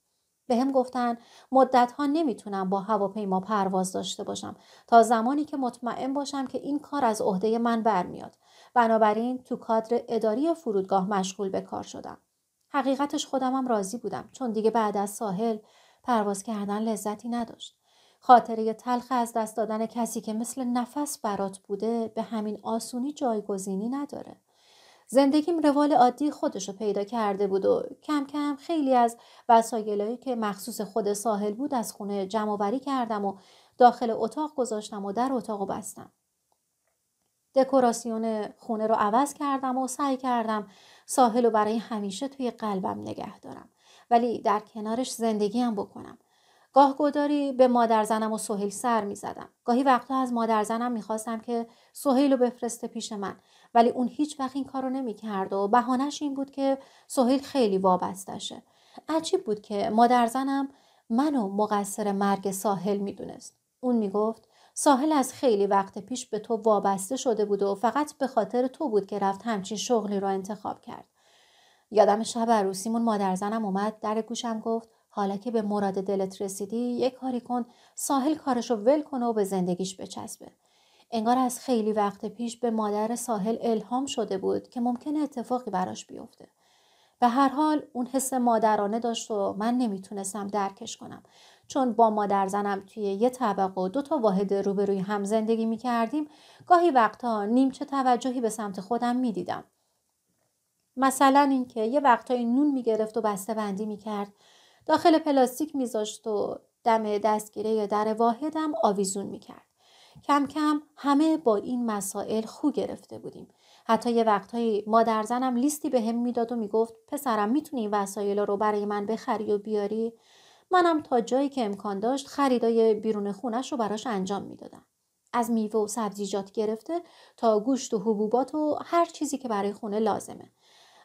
به هم گفتن مدت ها نمیتونم با هواپیما پرواز داشته باشم تا زمانی که مطمئن باشم که این کار از عهده من برمیاد. بنابراین تو کادر اداری فرودگاه مشغول به کار شدم. حقیقتش خودمم راضی بودم چون دیگه بعد از ساحل پرواز کردن لذتی نداشت. خاطره تلخ از دست دادن کسی که مثل نفس برات بوده به همین آسونی جایگزینی نداره. زندگیم روال عادی خودشو پیدا کرده بود و کم کم خیلی از وسایلهایی که مخصوص خود ساحل بود از خونه جمعآوری کردم و داخل اتاق گذاشتم و در اتاق و بستم. دکوراسیون خونه رو عوض کردم و سعی کردم ساحل رو برای همیشه توی قلبم نگه دارم ولی در کنارش هم بکنم گاه گداری به مادرزنم و سهیل سر می زدم. گاهی وقتا از مادرزنم می خواستم که سهیل رو بفرسته پیش من ولی اون هیچ وقت این کارو نمی کرد و بهانش این بود که سهیل خیلی وابستشه. عجیب بود که مادرزنم منو مقصر مرگ ساحل می دونست. اون می گفت ساحل از خیلی وقت پیش به تو وابسته شده بود و فقط به خاطر تو بود که رفت همچین شغلی رو انتخاب کرد. یادم شب عروسیمون مادرزنم اومد در گوشم گفت حالا که به مراد دلت رسیدی یه کاری کن ساحل کارشو ول کنه و به زندگیش بچسبه انگار از خیلی وقت پیش به مادر ساحل الهام شده بود که ممکنه اتفاقی براش بیفته به هر حال اون حس مادرانه داشت و من نمیتونستم درکش کنم چون با مادر زنم توی یه طبقه و دو تا واحد روبروی هم زندگی میکردیم گاهی وقتا نیمچه توجهی به سمت خودم میدیدم مثلا اینکه یه وقتایی نون میگرفت و بسته بندی میکرد داخل پلاستیک میذاشت و دم دستگیره یا در واحدم آویزون میکرد کم کم همه با این مسائل خو گرفته بودیم حتی یه وقتهایی مادر زنم لیستی به هم میداد و میگفت پسرم میتونی این وسایل رو برای من بخری و بیاری منم تا جایی که امکان داشت خریدای بیرون خونش رو براش انجام میدادم از میوه و سبزیجات گرفته تا گوشت و حبوبات و هر چیزی که برای خونه لازمه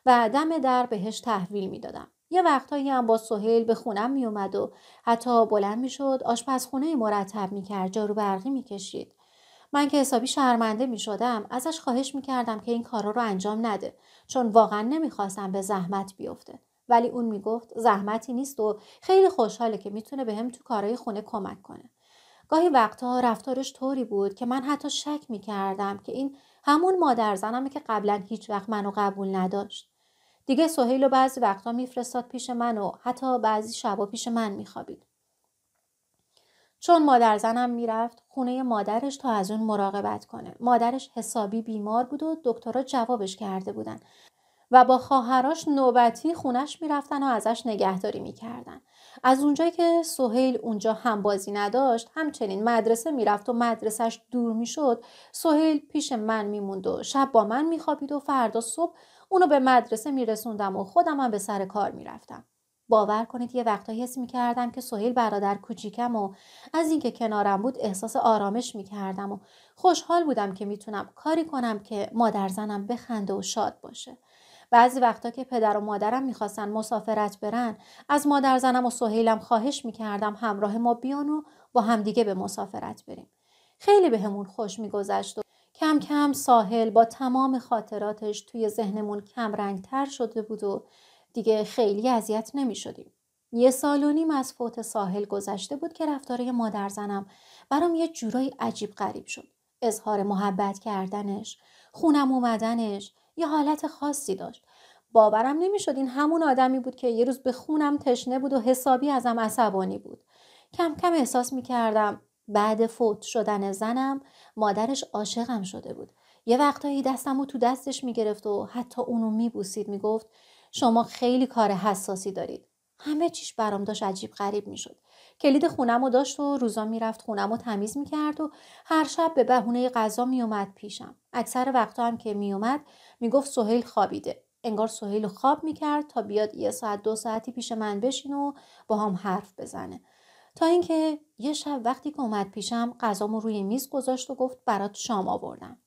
و دم در بهش تحویل میدادم یه وقتایی هم با سهیل به خونم میومد و حتی بلند میشد آشپزخونه مرتب میکرد جارو برقی میکشید من که حسابی شرمنده می شدم ازش خواهش می کردم که این کارا رو انجام نده چون واقعا نمیخواستم به زحمت بیفته ولی اون میگفت زحمتی نیست و خیلی خوشحاله که میتونه به هم تو کارهای خونه کمک کنه گاهی وقتها رفتارش طوری بود که من حتی شک می کردم که این همون مادر زنمه که قبلا هیچ وقت منو قبول نداشت دیگه سهیل و بعضی وقتا میفرستاد پیش من و حتی بعضی شبا پیش من میخوابید چون مادر زنم میرفت خونه مادرش تا از اون مراقبت کنه مادرش حسابی بیمار بود و دکترها جوابش کرده بودن و با خواهرش نوبتی خونش میرفتن و ازش نگهداری میکردن از اونجایی که سهیل اونجا هم بازی نداشت همچنین مدرسه میرفت و مدرسهش دور میشد سهیل پیش من میموند و شب با من میخوابید و فردا صبح اونو به مدرسه میرسوندم و خودم هم به سر کار میرفتم باور کنید یه وقتا حس میکردم که سهیل برادر کوچیکم و از اینکه کنارم بود احساس آرامش میکردم و خوشحال بودم که میتونم کاری کنم که مادر زنم بخنده و شاد باشه بعضی وقتا که پدر و مادرم میخواستن مسافرت برن از مادر زنم و سهیلم خواهش میکردم همراه ما بیان و با همدیگه به مسافرت بریم خیلی بهمون به خوش میگذشت و کم کم ساحل با تمام خاطراتش توی ذهنمون کم رنگتر شده بود و دیگه خیلی اذیت نمی شدیم. یه سال و نیم از فوت ساحل گذشته بود که رفتاره مادر زنم برام یه جورایی عجیب غریب شد. اظهار محبت کردنش، خونم اومدنش، یه حالت خاصی داشت. باورم شد این همون آدمی بود که یه روز به خونم تشنه بود و حسابی ازم عصبانی بود. کم کم احساس می کردم بعد فوت شدن زنم مادرش عاشقم شده بود یه وقتایی دستم رو تو دستش میگرفت و حتی اونو میبوسید میگفت شما خیلی کار حساسی دارید همه چیش برام داشت عجیب غریب میشد کلید خونم رو داشت و روزا میرفت خونم رو تمیز میکرد و هر شب به بهونه غذا میومد پیشم اکثر وقتا هم که میومد میگفت سهیل خوابیده انگار سهیل خواب میکرد تا بیاد یه ساعت دو ساعتی پیش من بشین و با هم حرف بزنه تا اینکه یه شب وقتی که اومد پیشم غذامو روی میز گذاشت و گفت برات شام آوردم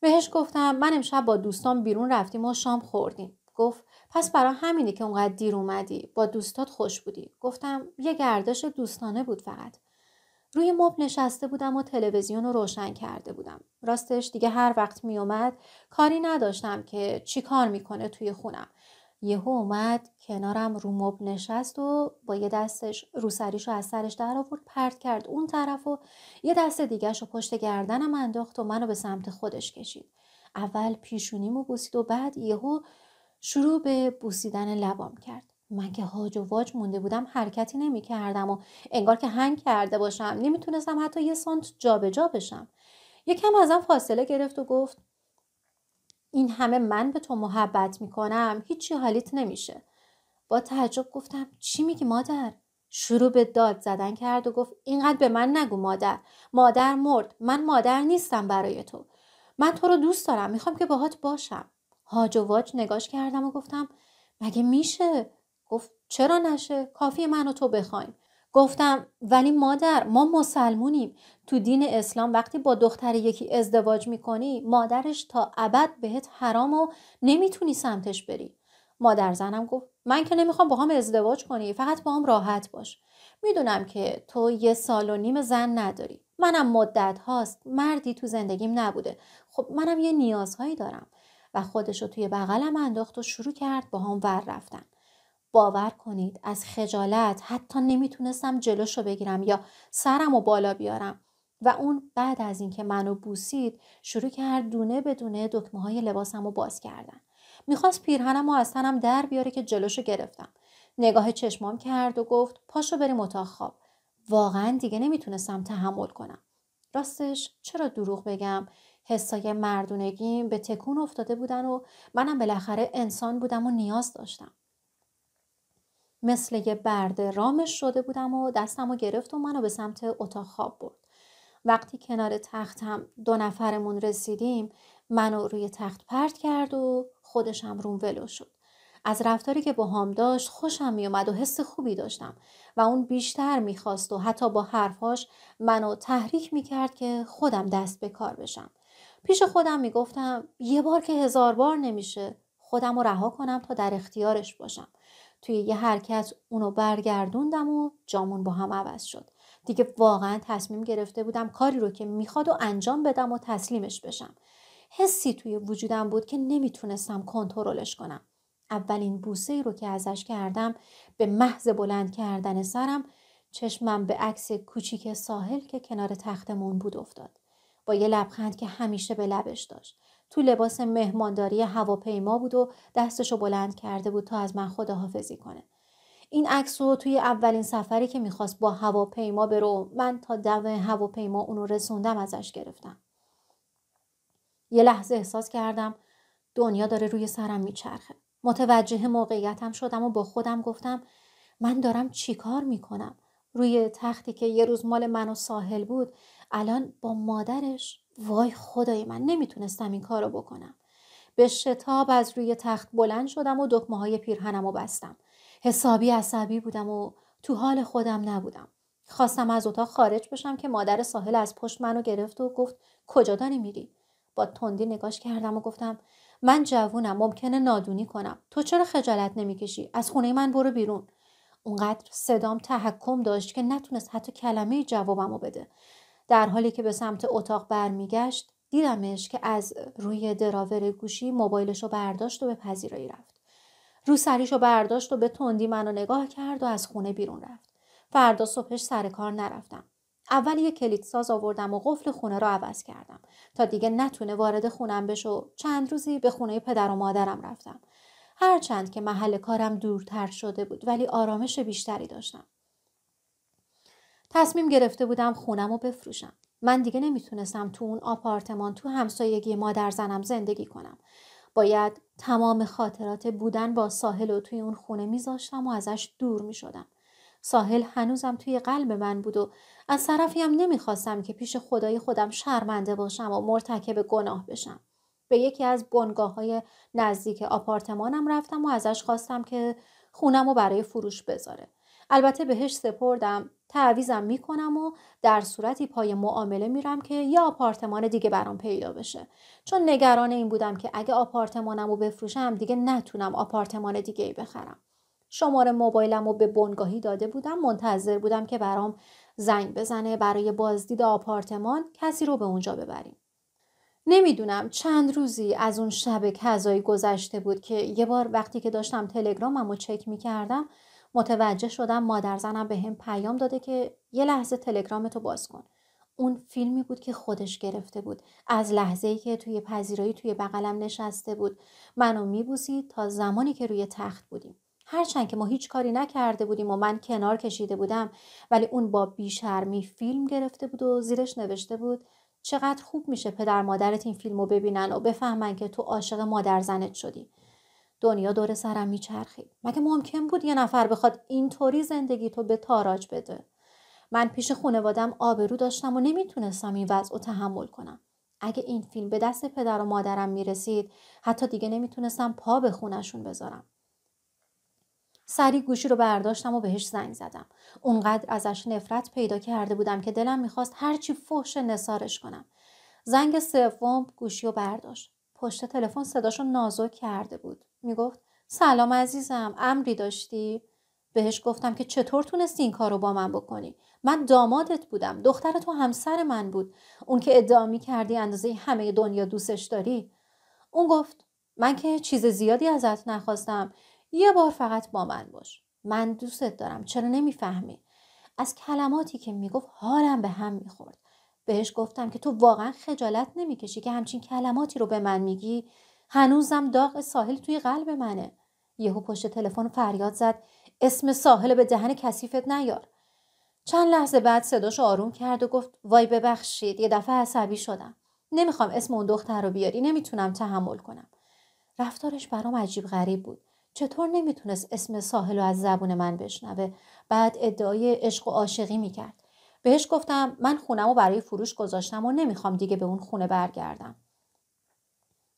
بهش گفتم من امشب با دوستان بیرون رفتیم و شام خوردیم گفت پس برا همینه که اونقدر دیر اومدی با دوستات خوش بودی گفتم یه گردش دوستانه بود فقط روی مب نشسته بودم و تلویزیون رو روشن کرده بودم راستش دیگه هر وقت میومد کاری نداشتم که چی کار میکنه توی خونم یهو اومد کنارم رو مب نشست و با یه دستش رو سریش از سرش در آورد پرت کرد اون طرف و یه دست دیگرش رو پشت گردنم انداخت و منو به سمت خودش کشید اول پیشونیمو بوسید و بعد یهو شروع به بوسیدن لبام کرد من که هاج و واج مونده بودم حرکتی نمی کردم و انگار که هنگ کرده باشم نمیتونستم حتی یه سانت جابجا جا بشم یکم ازم فاصله گرفت و گفت این همه من به تو محبت میکنم هیچی حالیت نمیشه با تعجب گفتم چی میگی مادر شروع به داد زدن کرد و گفت اینقدر به من نگو مادر مادر مرد من مادر نیستم برای تو من تو رو دوست دارم میخوام که باهات باشم هاج و واج نگاش کردم و گفتم مگه میشه گفت چرا نشه کافی من و تو بخوایم گفتم ولی مادر ما مسلمونیم تو دین اسلام وقتی با دختر یکی ازدواج میکنی مادرش تا ابد بهت حرام و نمیتونی سمتش بری مادر زنم گفت من که نمیخوام با هم ازدواج کنی فقط با هم راحت باش میدونم که تو یه سال و نیم زن نداری منم مدت هاست مردی تو زندگیم نبوده خب منم یه نیازهایی دارم و خودشو توی بغلم انداخت و شروع کرد با هم ور رفتن باور کنید از خجالت حتی نمیتونستم جلوشو بگیرم یا سرم و بالا بیارم و اون بعد از اینکه منو بوسید شروع کرد دونه به دونه دکمه های لباسم رو باز کردن میخواست پیرهنم و از تنم در بیاره که جلوشو گرفتم نگاه چشمام کرد و گفت پاشو بریم اتاق خواب واقعا دیگه نمیتونستم تحمل کنم راستش چرا دروغ بگم حسای مردونگیم به تکون افتاده بودن و منم بالاخره انسان بودم و نیاز داشتم مثل یه برده رامش شده بودم و دستم و گرفت و منو به سمت اتاق خواب برد وقتی کنار تختم دو نفرمون رسیدیم منو روی تخت پرت کرد و خودشم روم ولو شد از رفتاری که با هم داشت خوشم میومد و حس خوبی داشتم و اون بیشتر میخواست و حتی با حرفاش منو تحریک میکرد که خودم دست به کار بشم پیش خودم میگفتم یه بار که هزار بار نمیشه خودم رو رها کنم تا در اختیارش باشم توی یه حرکت اونو برگردوندم و جامون با هم عوض شد دیگه واقعا تصمیم گرفته بودم کاری رو که میخواد و انجام بدم و تسلیمش بشم حسی توی وجودم بود که نمیتونستم کنترلش کنم اولین بوسه رو که ازش کردم به محض بلند کردن سرم چشمم به عکس کوچیک ساحل که کنار تختمون بود افتاد با یه لبخند که همیشه به لبش داشت تو لباس مهمانداری هواپیما بود و دستشو بلند کرده بود تا از من خداحافظی کنه این عکس رو توی اولین سفری که میخواست با هواپیما برو من تا دم هواپیما اونو رسوندم ازش گرفتم یه لحظه احساس کردم دنیا داره روی سرم میچرخه متوجه موقعیتم شدم و با خودم گفتم من دارم چیکار میکنم روی تختی که یه روز مال من و ساحل بود الان با مادرش وای خدای من نمیتونستم این کارو بکنم به شتاب از روی تخت بلند شدم و دکمه های پیرهنم و بستم حسابی عصبی بودم و تو حال خودم نبودم خواستم از اتاق خارج بشم که مادر ساحل از پشت منو گرفت و گفت کجا داری میری با تندی نگاش کردم و گفتم من جوونم ممکنه نادونی کنم تو چرا خجالت نمیکشی از خونه من برو بیرون اونقدر صدام تحکم داشت که نتونست حتی کلمه جوابمو بده در حالی که به سمت اتاق برمیگشت دیدمش که از روی دراور گوشی موبایلش رو برداشت و به پذیرایی رفت رو سریش رو برداشت و به تندی منو نگاه کرد و از خونه بیرون رفت فردا صبحش سر کار نرفتم اول یه کلید ساز آوردم و قفل خونه رو عوض کردم تا دیگه نتونه وارد خونم بشه و چند روزی به خونه پدر و مادرم رفتم هرچند که محل کارم دورتر شده بود ولی آرامش بیشتری داشتم تصمیم گرفته بودم خونم رو بفروشم. من دیگه نمیتونستم تو اون آپارتمان تو همسایگی مادر زنم زندگی کنم. باید تمام خاطرات بودن با ساحل و توی اون خونه میذاشتم و ازش دور میشدم. ساحل هنوزم توی قلب من بود و از طرفی هم نمیخواستم که پیش خدای خودم شرمنده باشم و مرتکب گناه بشم. به یکی از بنگاه های نزدیک آپارتمانم رفتم و ازش خواستم که خونم رو برای فروش بذاره. البته بهش سپردم تعویزم میکنم و در صورتی پای معامله میرم که یه آپارتمان دیگه برام پیدا بشه چون نگران این بودم که اگه آپارتمانم رو بفروشم دیگه نتونم آپارتمان دیگه ای بخرم شماره موبایلم رو به بنگاهی داده بودم منتظر بودم که برام زنگ بزنه برای بازدید آپارتمان کسی رو به اونجا ببریم نمیدونم چند روزی از اون شب کذایی گذشته بود که یه بار وقتی که داشتم تلگراممو چک میکردم متوجه شدم مادر زنم به هم پیام داده که یه لحظه تلگرام باز کن اون فیلمی بود که خودش گرفته بود از لحظه ای که توی پذیرایی توی بغلم نشسته بود منو میبوسید تا زمانی که روی تخت بودیم هرچند که ما هیچ کاری نکرده بودیم و من کنار کشیده بودم ولی اون با بیشرمی فیلم گرفته بود و زیرش نوشته بود چقدر خوب میشه پدر مادرت این فیلمو ببینن و بفهمن که تو عاشق مادر زنت شدی دنیا دور سرم میچرخید مگه ممکن بود یه نفر بخواد اینطوری زندگی تو به تاراج بده من پیش خانوادم آبرو داشتم و نمیتونستم این وضع تحمل کنم اگه این فیلم به دست پدر و مادرم میرسید حتی دیگه نمیتونستم پا به خونشون بذارم سری گوشی رو برداشتم و بهش زنگ زدم اونقدر ازش نفرت پیدا کرده بودم که دلم میخواست هرچی فحش نسارش کنم زنگ سوم گوشی رو برداشت پشت تلفن صداشو نازک کرده بود میگفت سلام عزیزم امری داشتی بهش گفتم که چطور تونستی این کار رو با من بکنی من دامادت بودم دختر تو همسر من بود اون که ادعا کردی اندازه همه دنیا دوستش داری اون گفت من که چیز زیادی ازت نخواستم یه بار فقط با من باش من دوستت دارم چرا نمیفهمی از کلماتی که میگفت حالم به هم میخورد بهش گفتم که تو واقعا خجالت نمیکشی که همچین کلماتی رو به من میگی هنوزم داغ ساحل توی قلب منه یهو پشت تلفن فریاد زد اسم ساحل به دهن کثیفت نیار چند لحظه بعد صداش آروم کرد و گفت وای ببخشید یه دفعه عصبی شدم نمیخوام اسم اون دختر رو بیاری نمیتونم تحمل کنم رفتارش برام عجیب غریب بود چطور نمیتونست اسم ساحل رو از زبون من بشنوه بعد ادعای عشق و عاشقی میکرد بهش گفتم من خونم رو برای فروش گذاشتم و نمیخوام دیگه به اون خونه برگردم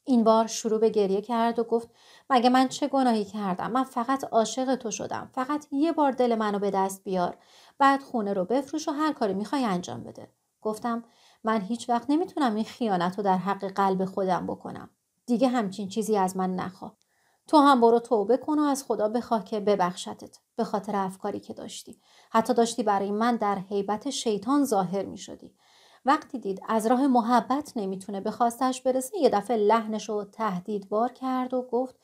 این بار شروع به گریه کرد و گفت مگه من چه گناهی کردم من فقط عاشق تو شدم فقط یه بار دل منو به دست بیار بعد خونه رو بفروش و هر کاری میخوای انجام بده گفتم من هیچ وقت نمیتونم این خیانت رو در حق قلب خودم بکنم دیگه همچین چیزی از من نخواه تو هم برو توبه کن و از خدا بخواه که ببخشتت به خاطر افکاری که داشتی حتی داشتی برای من در حیبت شیطان ظاهر میشدی وقتی دید از راه محبت نمیتونه به خواستش برسه یه دفعه لحنش رو تهدیدوار کرد و گفت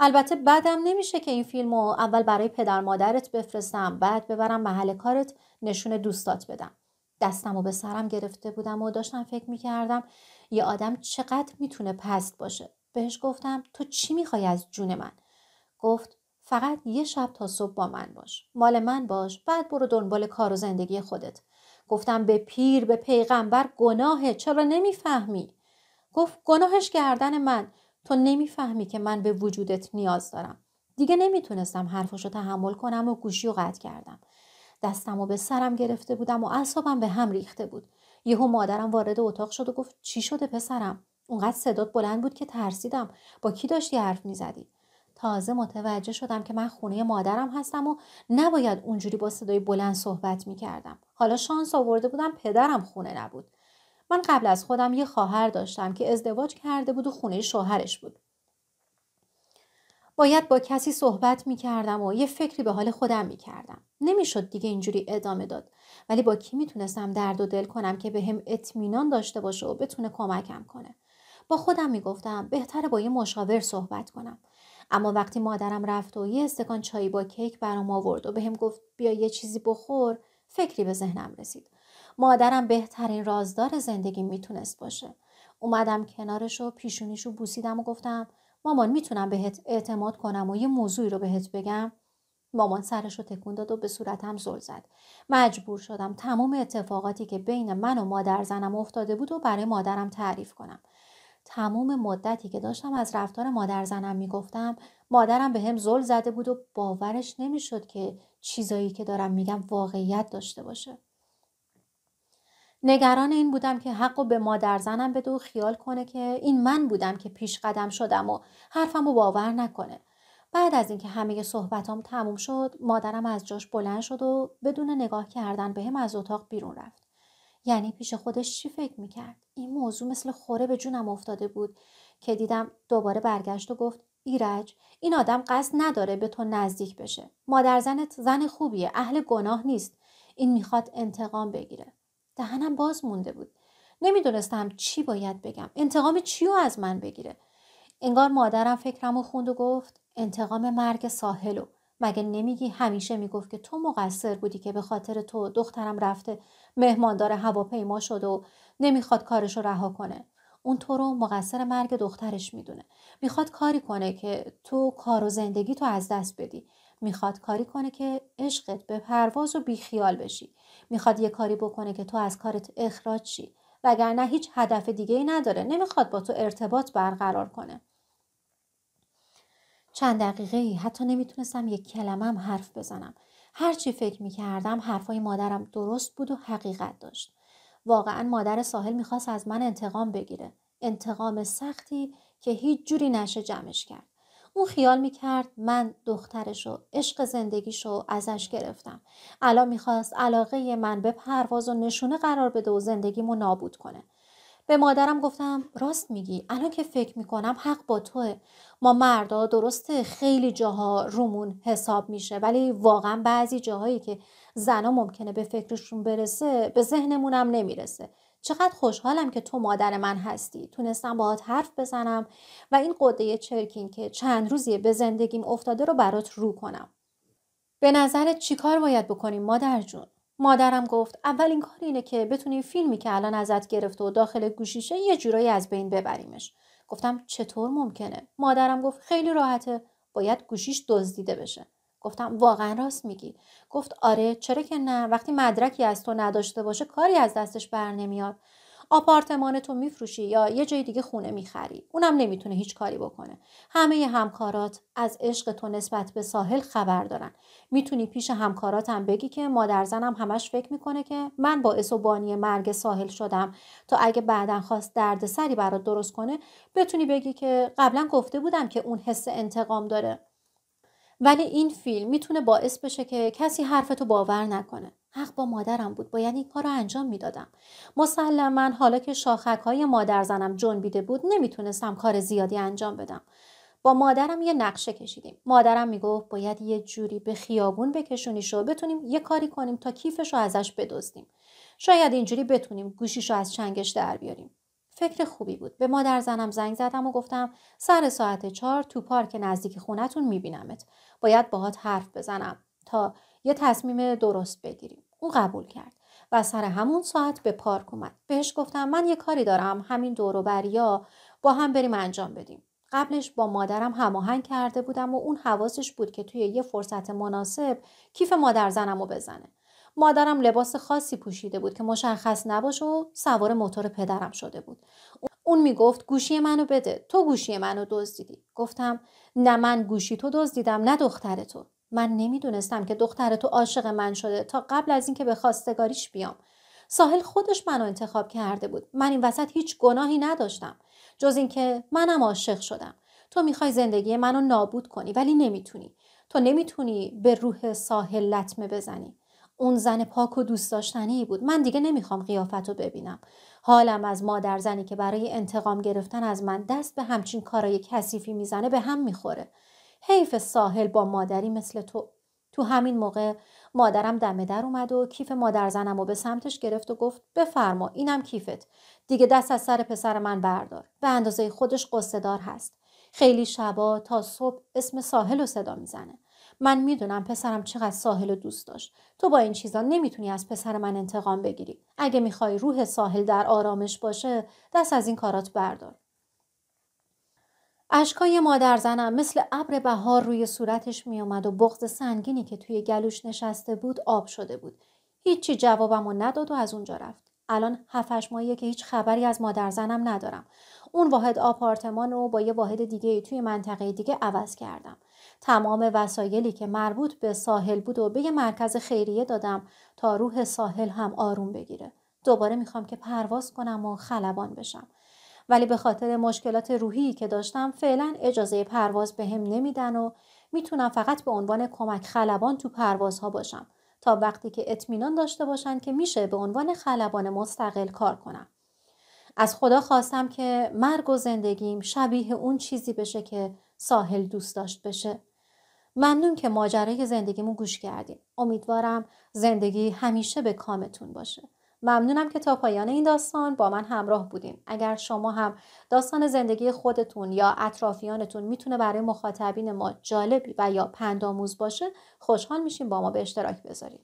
البته بعدم نمیشه که این فیلم اول برای پدر مادرت بفرستم بعد ببرم محل کارت نشون دوستات بدم دستم و به سرم گرفته بودم و داشتم فکر میکردم یه آدم چقدر میتونه پست باشه بهش گفتم تو چی میخوای از جون من گفت فقط یه شب تا صبح با من باش مال من باش بعد برو دنبال کار و زندگی خودت گفتم به پیر به پیغمبر گناهه چرا نمیفهمی گفت گناهش کردن من تو نمیفهمی که من به وجودت نیاز دارم دیگه نمیتونستم حرفشو تحمل کنم و گوشی و قطع کردم دستم و به سرم گرفته بودم و اعصابم به هم ریخته بود یهو مادرم وارد اتاق شد و گفت چی شده پسرم اونقدر صدات بلند بود که ترسیدم با کی داشتی حرف میزدی تازه متوجه شدم که من خونه مادرم هستم و نباید اونجوری با صدای بلند صحبت کردم حالا شانس آورده بودم پدرم خونه نبود من قبل از خودم یه خواهر داشتم که ازدواج کرده بود و خونه شوهرش بود باید با کسی صحبت می کردم و یه فکری به حال خودم می کردم. شد دیگه اینجوری ادامه داد ولی با کی تونستم درد و دل کنم که به هم اطمینان داشته باشه و بتونه کمکم کنه با خودم گفتم بهتره با یه مشاور صحبت کنم اما وقتی مادرم رفت و یه استکان چای با کیک برام آورد و بهم گفت بیا یه چیزی بخور فکری به ذهنم رسید مادرم بهترین رازدار زندگی میتونست باشه اومدم کنارش و پیشونیشو بوسیدم و گفتم مامان میتونم بهت اعتماد کنم و یه موضوعی رو بهت بگم مامان سرش رو تکون داد و به صورتم زل زد مجبور شدم تمام اتفاقاتی که بین من و مادر زنم افتاده بود و برای مادرم تعریف کنم تمام مدتی که داشتم از رفتار مادر زنم میگفتم مادرم به هم زل زده بود و باورش نمیشد که چیزایی که دارم میگم واقعیت داشته باشه. نگران این بودم که حق و به مادر زنم بده و خیال کنه که این من بودم که پیش قدم شدم و حرفم رو باور نکنه. بعد از اینکه همه صحبتام تموم شد مادرم از جاش بلند شد و بدون نگاه کردن به هم از اتاق بیرون رفت. یعنی پیش خودش چی فکر میکرد این موضوع مثل خوره به جونم افتاده بود که دیدم دوباره برگشت و گفت ایرج این آدم قصد نداره به تو نزدیک بشه مادر زنت زن خوبیه اهل گناه نیست این میخواد انتقام بگیره دهنم باز مونده بود نمیدونستم چی باید بگم انتقام چیو از من بگیره انگار مادرم فکرم و خوند و گفت انتقام مرگ ساحلو مگه نمیگی همیشه میگفت که تو مقصر بودی که به خاطر تو دخترم رفته مهماندار هواپیما شده و نمیخواد کارش رو رها کنه اون تو رو مقصر مرگ دخترش میدونه میخواد کاری کنه که تو کار و زندگی تو از دست بدی میخواد کاری کنه که عشقت به پرواز و بیخیال بشی میخواد یه کاری بکنه که تو از کارت اخراج شی وگرنه هیچ هدف دیگه ای نداره نمیخواد با تو ارتباط برقرار کنه چند دقیقه ای حتی نمیتونستم یک کلمه هم حرف بزنم. هرچی فکر میکردم حرفای مادرم درست بود و حقیقت داشت. واقعا مادر ساحل میخواست از من انتقام بگیره. انتقام سختی که هیچ جوری نشه جمعش کرد. اون خیال میکرد من دخترشو عشق زندگیشو ازش گرفتم الان میخواست علاقه من به پرواز و نشونه قرار بده و زندگیمو نابود کنه به مادرم گفتم راست میگی الان که فکر میکنم حق با توه ما مردا درسته خیلی جاها رومون حساب میشه ولی واقعا بعضی جاهایی که زنا ممکنه به فکرشون برسه به ذهنمونم نمیرسه چقدر خوشحالم که تو مادر من هستی تونستم باهات حرف بزنم و این قده چرکین که چند روزی به زندگیم افتاده رو برات رو کنم به نظرت چیکار باید بکنیم مادر جون مادرم گفت اولین کار اینه که بتونیم فیلمی که الان ازت گرفته و داخل گوشیشه یه جورایی از بین ببریمش گفتم چطور ممکنه مادرم گفت خیلی راحته باید گوشیش دزدیده بشه گفتم واقعا راست میگی گفت آره چرا که نه وقتی مدرکی از تو نداشته باشه کاری از دستش بر نمیاد آپارتمان میفروشی یا یه جای دیگه خونه میخری اونم نمیتونه هیچ کاری بکنه همه همکارات از عشق تو نسبت به ساحل خبر دارن میتونی پیش همکاراتم بگی که مادر زنم همش فکر میکنه که من باعث و بانی مرگ ساحل شدم تا اگه بعدا خواست دردسری برات درست کنه بتونی بگی که قبلا گفته بودم که اون حس انتقام داره ولی این فیلم میتونه باعث بشه که کسی حرفتو باور نکنه حق با مادرم بود باید یعنی این کار را انجام میدادم مسلما حالا که شاخک های مادر زنم جنبیده بود نمیتونستم کار زیادی انجام بدم با مادرم یه نقشه کشیدیم مادرم میگفت باید یه جوری به خیابون بکشونیش و بتونیم یه کاری کنیم تا کیفش رو ازش بدزدیم شاید اینجوری بتونیم گوشیشو رو از چنگش در بیاریم فکر خوبی بود به مادر زنم زنگ زدم و گفتم سر ساعت چهار تو پارک نزدیک خونتون میبینمت باید باهات حرف بزنم تا یه تصمیم درست بگیریم او قبول کرد و سر همون ساعت به پارک اومد بهش گفتم من یه کاری دارم همین دوروبریا با هم بریم انجام بدیم قبلش با مادرم هماهنگ کرده بودم و اون حواسش بود که توی یه فرصت مناسب کیف مادر زنم بزنه مادرم لباس خاصی پوشیده بود که مشخص نباشه و سوار موتور پدرم شده بود اون میگفت گوشی منو بده تو گوشی منو دزدیدی گفتم نه من گوشی تو دزدیدم نه دختر تو من نمیدونستم که دختر تو عاشق من شده تا قبل از اینکه به خواستگاریش بیام ساحل خودش منو انتخاب کرده بود من این وسط هیچ گناهی نداشتم جز اینکه منم عاشق شدم تو میخوای زندگی منو نابود کنی ولی نمیتونی تو نمیتونی به روح ساحل لطمه بزنی اون زن پاک و دوست داشتنی بود من دیگه نمیخوام قیافت رو ببینم حالم از مادر زنی که برای انتقام گرفتن از من دست به همچین کارای کثیفی میزنه به هم میخوره حیف ساحل با مادری مثل تو تو همین موقع مادرم دم در اومد و کیف مادر زنم و به سمتش گرفت و گفت بفرما اینم کیفت دیگه دست از سر پسر من بردار به اندازه خودش قصهدار هست خیلی شبا تا صبح اسم ساحل رو صدا میزنه من میدونم پسرم چقدر ساحل رو دوست داشت تو با این چیزا نمیتونی از پسر من انتقام بگیری اگه میخوای روح ساحل در آرامش باشه دست از این کارات بردار اشکای مادر زنم مثل ابر بهار روی صورتش می آمد و بغض سنگینی که توی گلوش نشسته بود آب شده بود هیچی جوابم و نداد و از اونجا رفت الان هفش ماهیه که هیچ خبری از مادر زنم ندارم اون واحد آپارتمان رو با یه واحد دیگه توی منطقه دیگه عوض کردم تمام وسایلی که مربوط به ساحل بود و به یه مرکز خیریه دادم تا روح ساحل هم آروم بگیره دوباره میخوام که پرواز کنم و خلبان بشم ولی به خاطر مشکلات روحی که داشتم فعلا اجازه پرواز به نمیدن و میتونم فقط به عنوان کمک خلبان تو پروازها باشم تا وقتی که اطمینان داشته باشن که میشه به عنوان خلبان مستقل کار کنم از خدا خواستم که مرگ و زندگیم شبیه اون چیزی بشه که ساحل دوست داشت بشه ممنون که ماجرای زندگیمو گوش کردیم امیدوارم زندگی همیشه به کامتون باشه ممنونم که تا پایان این داستان با من همراه بودین اگر شما هم داستان زندگی خودتون یا اطرافیانتون میتونه برای مخاطبین ما جالب و یا پنداموز باشه خوشحال میشیم با ما به اشتراک بذارید